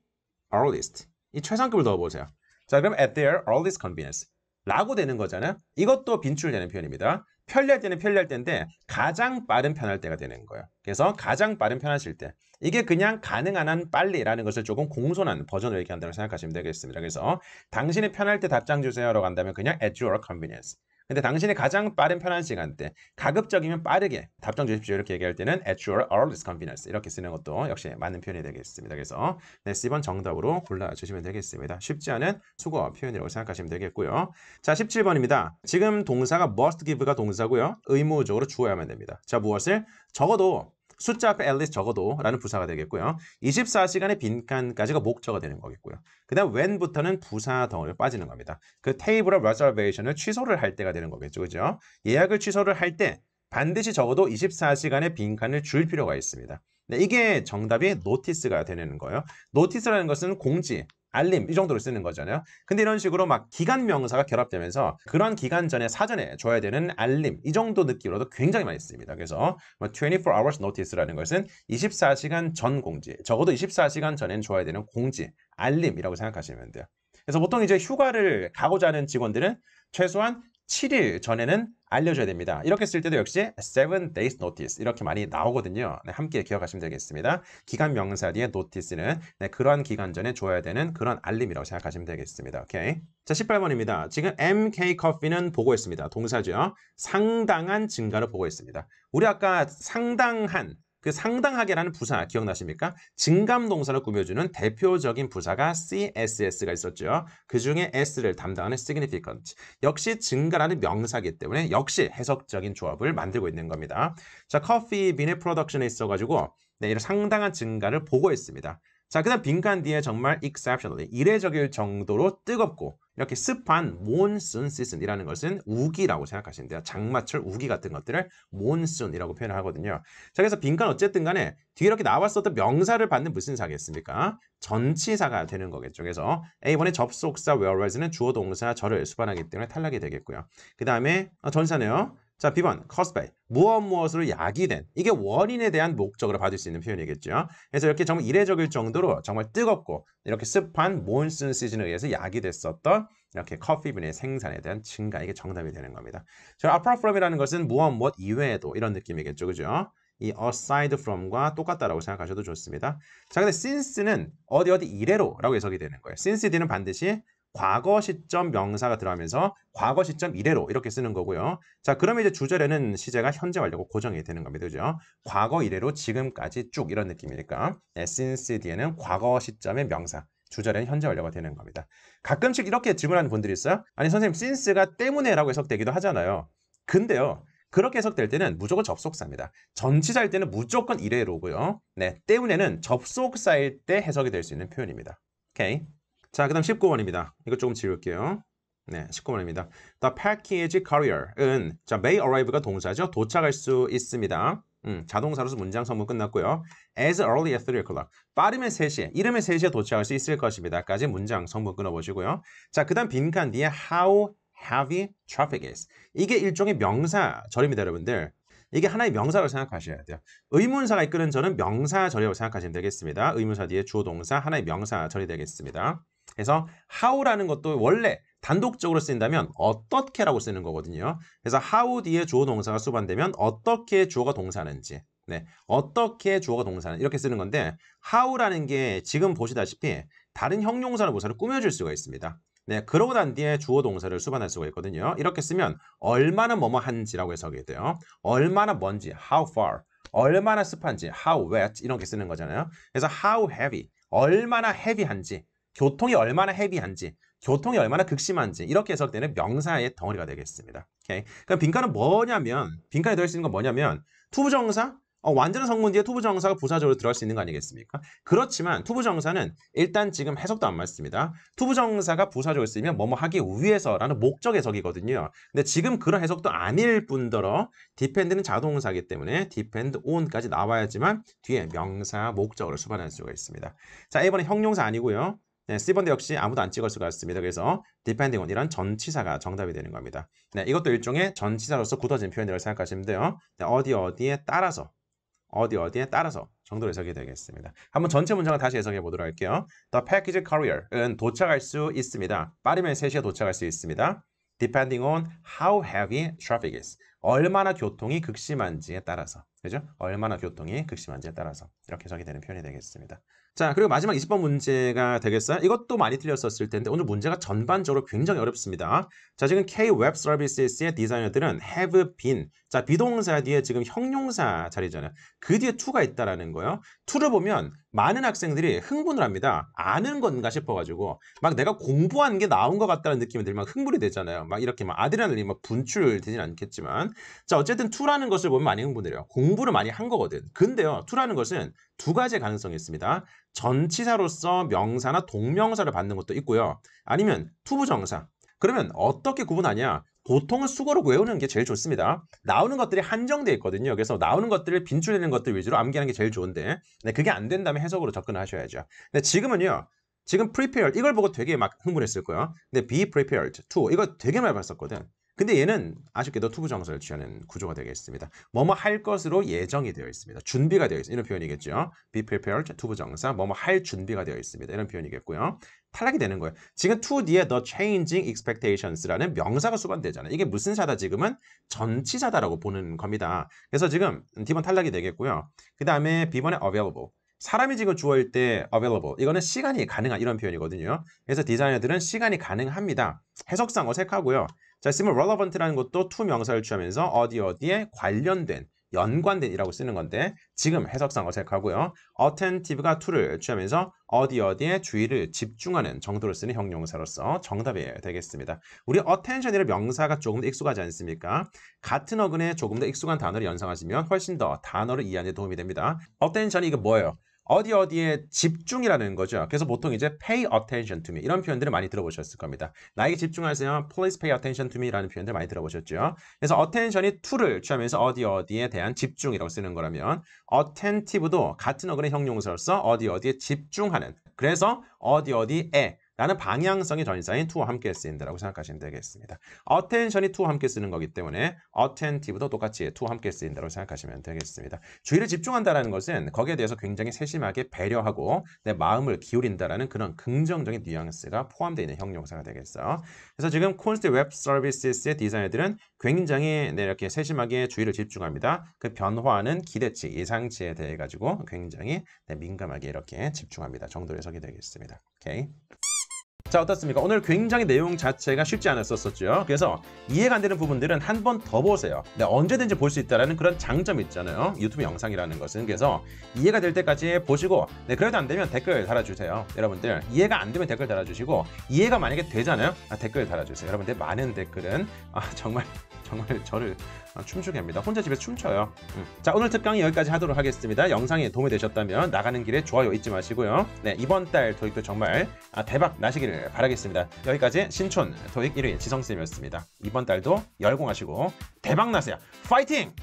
earliest. 이 최상급을 넣어보세요. 자, 그럼 at their earliest convenience. 라고 되는 거잖아요. 이것도 빈출되는 표현입니다. 편리할 때는 편리할 때인데 가장 빠른 편할 때가 되는 거예요. 그래서 가장 빠른 편하실 때 이게 그냥 가능한 한 빨리라는 것을 조금 공손한 버전으로 얘기한다고 생각하시면 되겠습니다. 그래서 당신이 편할 때 답장 주세요라고 한다면 그냥 at your convenience 근데 당신이 가장 빠른 편한 시간대 가급적이면 빠르게 답장 주십시오 이렇게 얘기할 때는 at your earliest convenience 이렇게 쓰는 것도 역시 맞는 표현이 되겠습니다. 그래서 네, C번 정답으로 골라주시면 되겠습니다. 쉽지 않은 수거 표현이라고 생각하시면 되겠고요. 자 17번입니다. 지금 동사가 must give가 동사고요. 의무적으로 주어야만 됩니다. 자 무엇을 적어도 숫자 앞에 at least 적어도 라는 부사가 되겠고요. 24시간의 빈칸까지가 목적어 되는 거겠고요. 그 다음 when부터는 부사 덩어리 빠지는 겁니다. 그 테이블 of reservation을 취소를 할 때가 되는 거겠죠. 그죠? 예약을 취소를 할 때 반드시 적어도 24시간의 빈칸을 줄 필요가 있습니다. 네, 이게 정답이 노티스가 되는 거예요. 노티스라는 것은 공지, 알림 이 정도로 쓰는 거잖아요. 근데 이런 식으로 막 기간 명사가 결합되면서 그런 기간 전에 사전에 줘야 되는 알림 이 정도 느낌으로도 굉장히 많이 씁니다. 그래서 24 뭐 hours notice라는 것은 24시간 전 공지 적어도 24시간 전엔 줘야 되는 공지 알림이라고 생각하시면 돼요. 그래서 보통 이제 휴가를 가고자 하는 직원들은 최소한 7일 전에는 알려줘야 됩니다. 이렇게 쓸 때도 역시 seven days notice 이렇게 많이 나오거든요. 네, 함께 기억하시면 되겠습니다. 기간 명사 뒤에 notice는 네, 그러한 기간 전에 줘야 되는 그런 알림이라고 생각하시면 되겠습니다. 오케이. 자, 18번입니다. 지금 MK 커피는 보고있습니다 동사죠. 상당한 증가를 보고있습니다 우리 아까 상당한 그 상당하게라는 부사 기억나십니까? 증감 동사를 꾸며주는 대표적인 부사가 CSS가 있었죠. 그 중에 S를 담당하는 significant. 역시 증가라는 명사기 때문에 역시 해석적인 조합을 만들고 있는 겁니다. 자, 커피 빈의 프로덕션에 있어가지고 네, 이런 상당한 증가를 보고있습니다 자, 그다음 빈칸 뒤에 정말 exceptionally 이례적일 정도로 뜨겁고 이렇게 습한 몬슨 시즌이라는 것은 우기라고 생각하시면 돼요. 장마철 우기 같은 것들을 몬슨이라고 표현을 하거든요. 자, 그래서 빈칸 어쨌든 간에 뒤에 이렇게 나왔었던 명사를 받는 무슨 사겠습니까? 전치사가 되는 거겠죠. 그래서 A번에 접속사 whereas는 주어 동사 절을 수반하기 때문에 탈락이 되겠고요. 그 다음에 아, 전사네요. 자, 비번 caused by 무엇 무엇으로 야기된 이게 원인에 대한 목적으로 받을 수 있는 표현이겠죠. 그래서 이렇게 정말 이례적일 정도로 정말 뜨겁고 이렇게 습한 몬슨 시즌에 의해서 약이 됐었던 이렇게 커피빈의 생산에 대한 증가 이게 정답이 되는 겁니다. 저 apart from이라는 것은 무엇 무엇 이외에도 이런 느낌이겠죠, 그죠? 이 aside from과 똑같다라고 생각하셔도 좋습니다. 자, 근데 since는 어디 어디 이래로라고 해석이 되는 거예요. since 뒤는 반드시 과거 시점 명사가 들어가면서 과거 시점 이래로 이렇게 쓰는 거고요. 자, 그러면 이제 주절에는 시제가 현재 완료고 고정이 되는 겁니다. 그죠? 과거 이래로 지금까지 쭉 이런 느낌이니까 since 뒤에는 과거 시점의 명사 주절에는 현재 완료가 되는 겁니다. 가끔씩 이렇게 질문하는 분들이 있어요. 아니 선생님 since가 때문에라고 해석되기도 하잖아요. 근데요. 그렇게 해석될 때는 무조건 접속사입니다. 전치사일 때는 무조건 이래로고요. 네, 때문에는 접속사일 때 해석이 될 수 있는 표현입니다. 오케이. 자, 그 다음 19번입니다. 이거 조금 지울게요. 네, 19번입니다. The package courier은 자, may arrive가 동사죠. 도착할 수 있습니다. 음, 자동사로서 문장 성분 끝났고요. As early as 3 o'clock. 빠르면 3시에, 이르면 3시에 도착할 수 있을 것입니다. 까지 문장 성분 끊어보시고요. 자, 그 다음 빈칸 뒤에 how heavy traffic is. 이게 일종의 명사절입니다, 여러분들. 이게 하나의 명사라고 생각하셔야 돼요. 의문사가 이끄는 저는 명사절이라고 생각하시면 되겠습니다. 의문사 뒤에 주어 동사 하나의 명사절이 되겠습니다. 그래서 how라는 것도 원래 단독적으로 쓰인다면 어떻게라고 쓰는 거거든요. 그래서 how 뒤에 주어 동사가 수반되면 어떻게 주어가 동사하는지 네, 어떻게 주어가 동사는 이렇게 쓰는 건데 how라는 게 지금 보시다시피 다른 형용사나 모사를 꾸며줄 수가 있습니다. 네, 그러고 난 뒤에 주어 동사를 수반할 수가 있거든요. 이렇게 쓰면 얼마나 뭐뭐 한지라고 해석이 돼요. 얼마나 먼지 how far, 얼마나 습한지 how wet 이렇게 쓰는 거잖아요. 그래서 how heavy, 얼마나 헤비한지 교통이 얼마나 헤비한지, 교통이 얼마나 극심한지 이렇게 해석되는 명사의 덩어리가 되겠습니다. 오케이? 그럼 빈칸은 뭐냐면 빈칸에 들어갈 수 있는 건 뭐냐면 투부정사, 어, 완전한 성문 뒤에 투부정사가 부사적으로 들어갈 수 있는 거 아니겠습니까? 그렇지만 투부정사는 일단 지금 해석도 안 맞습니다. 투부정사가 부사적으로 쓰면 이 뭐뭐 하기 위해서라는 목적 해석이거든요. 근데 지금 그런 해석도 아닐 뿐더러 디펜드는 자동사기 때문에 디펜드 온까지 나와야지만 뒤에 명사 목적으로 수반할 수가 있습니다. 자, 이번에 형용사 아니고요. 네, C번도 역시 아무도 안 찍을 수가 없습니다 그래서 depending on 이란 전치사가 정답이 되는 겁니다. 네, 이것도 일종의 전치사로서 굳어진 표현이라고 생각하시면 돼요. 네, 어디 어디에 따라서 어디 어디에 따라서 정도로 해석이 되겠습니다. 한번 전체 문장을 다시 해석해 보도록 할게요. The package courier은 도착할 수 있습니다. 빠르면 3시에 도착할 수 있습니다. Depending on how heavy traffic is. 얼마나 교통이 극심한지에 따라서. 그죠? 얼마나 교통이 극심한지에 따라서. 이렇게 해석이 되는 표현이 되겠습니다. 자, 그리고 마지막 20번 문제가 되겠어요. 이것도 많이 틀렸었을 텐데 오늘 문제가 전반적으로 굉장히 어렵습니다. 자, 지금 K 웹 서비스의 디자이너들은 have been 자, 비동사 뒤에 지금 형용사 자리잖아요. 그 뒤에 to가 있다라는 거예요. to를 보면 많은 학생들이 흥분을 합니다. 아는 건가 싶어가지고 막 내가 공부한 게 나온 것 같다는 느낌이 들면 흥분이 되잖아요. 막 이렇게 막 아드레날린이 막 분출되진 않겠지만 자 어쨌든 투라는 것을 보면 많이 흥분 해요. 공부를 많이 한 거거든. 근데요 투라는 것은 두 가지 가능성이 있습니다. 전치사로서 명사나 동명사를 받는 것도 있고요. 아니면 투부정사. 그러면 어떻게 구분하냐? 보통은 수거로 외우는 게 제일 좋습니다. 나오는 것들이 한정되어 있거든요. 그래서 나오는 것들을 빈출되는 것들 위주로 암기하는 게 제일 좋은데 네, 그게 안 된다면 해석으로 접근하셔야죠. 근데 지금은요. 지금 prepared 이걸 보고 되게 막 흥분했을 거예요. 근데 be prepared to 이거 되게 많이 봤었거든. 근데 얘는 아쉽게도 투부 정사를 취하는 구조가 되겠습니다. 뭐뭐 할 것으로 예정이 되어 있습니다. 준비가 되어 있습니다. 이런 표현이겠죠. be prepared, 투부 정사, 뭐뭐 할 준비가 되어 있습니다. 이런 표현이겠고요. 탈락이 되는 거예요. 지금 to 뒤에 the changing expectations라는 명사가 수반되잖아요. 이게 무슨 사다 지금은 전치사다라고 보는 겁니다. 그래서 지금 D번 탈락이 되겠고요. 그 다음에 B번에 available. 사람이 지금 주어일 때 available 이거는 시간이 가능한 이런 표현이거든요. 그래서 디자이너들은 시간이 가능합니다. 해석상 어색하고요. 자, 쓰면 relevant라는 것도 to 명사를 취하면서 어디 어디에 관련된 연관된이라고 쓰는 건데 지금 해석상 어색하고요. attentive가 to를 취하면서 어디 어디에 주의를 집중하는 정도로 쓰는 형용사로서 정답이 되겠습니다. 우리 attention이라는 명사가 조금 더 익숙하지 않습니까? 같은 어근에 조금 더 익숙한 단어를 연상하시면 훨씬 더 단어를 이해하는 데 도움이 됩니다. attention이 이게 뭐예요? 어디 어디에 집중이라는 거죠. 그래서 보통 이제 pay attention to me 이런 표현들을 많이 들어보셨을 겁니다. 나에게 집중하세요. Please pay attention to me라는 표현들 많이 들어보셨죠. 그래서 attention이 to를 취하면서 어디 어디에 대한 집중이라고 쓰는 거라면 attentive도 같은 어근의 형용사로서 어디 어디에 집중하는 그래서 어디 어디에 라는 방향성이 전사인 to와 함께 쓰인다라고 생각하시면 되겠습니다. attention이 to와 함께 쓰는 거기 때문에 attentive도 똑같이 to와 함께 쓰인다고 생각하시면 되겠습니다. 주의를 집중한다라는 것은 거기에 대해서 굉장히 세심하게 배려하고 내 마음을 기울인다라는 그런 긍정적인 뉘앙스가 포함되어 있는 형용사가 되겠어요. 그래서 지금 콘스트 웹 서비스의 디자이너들은 굉장히 네, 이렇게 세심하게 주의를 집중합니다. 그 변화는 하 기대치, 예상치에 대해 가지고 굉장히 네, 민감하게 이렇게 집중합니다. 정도로 해석이 되겠습니다. 오케이. 자 어떻습니까? 오늘 굉장히 내용 자체가 쉽지 않았었었죠. 그래서 이해가 안 되는 부분들은 한 번 더 보세요. 네, 언제든지 볼 수 있다라는 그런 장점이 있잖아요. 유튜브 영상이라는 것은 그래서 이해가 될 때까지 보시고 네, 그래도 안 되면 댓글 달아주세요. 여러분들 이해가 안 되면 댓글 달아주시고 이해가 만약에 되잖아요. 아, 댓글 달아주세요. 여러분들 많은 댓글은 아, 정말 정말 저를 아, 춤추게 합니다. 혼자 집에서 춤춰요. 음. 자 오늘 특강이 여기까지 하도록 하겠습니다. 영상이 도움이 되셨다면 나가는 길에 좋아요 잊지 마시고요. 네 이번 달 도입도 정말 아, 대박 나시기를 바라겠습니다. 여기까지 신촌 도입 1위 지성쌤이었습니다. 이번 달도 열공하시고 대박 나세요. 파이팅!